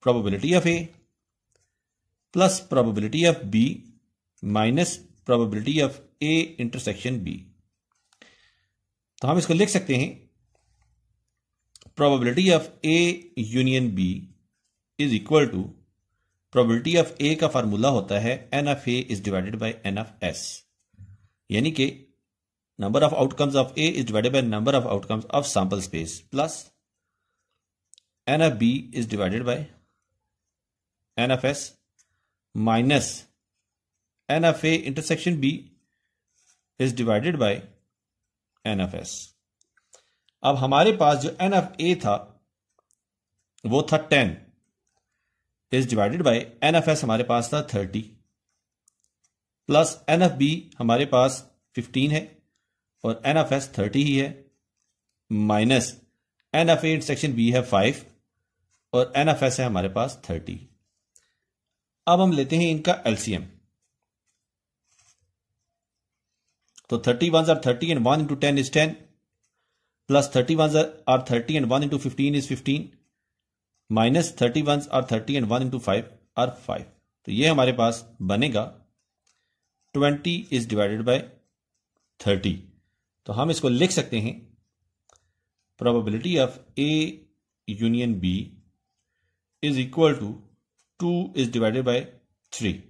probability of A plus probability of B minus probability of A intersection B तो हम इसको लिख सकते हैं probability of A union B is equal to probability of A का formula होता है N F A is divided by N F S यानी कि number of outcomes of A is divided by number of outcomes of sample space plus N F B is divided by N F S minus N F A intersection B is divided by N F S अब हमारे पास जो N F A था वो था ten is divided by N F S हमारे पास था thirty plus N F B हमारे पास फिफ्टीन है और एन एफ एस थर्टी ही है minus N F A section B है फाइव और एन एफ एस है हमारे पास थर्टी अब हम लेते हैं इनका एलसीएम तो thirty one are thirty and one into ten is ten plus thirty one are thirty and one into fifteen is fifteen minus thirty one are thirty and one into five are five तो ये हमारे पास बनेगा twenty is divided by thirty तो हम इसको लिख सकते हैं probability of A union B is equal to two is divided by three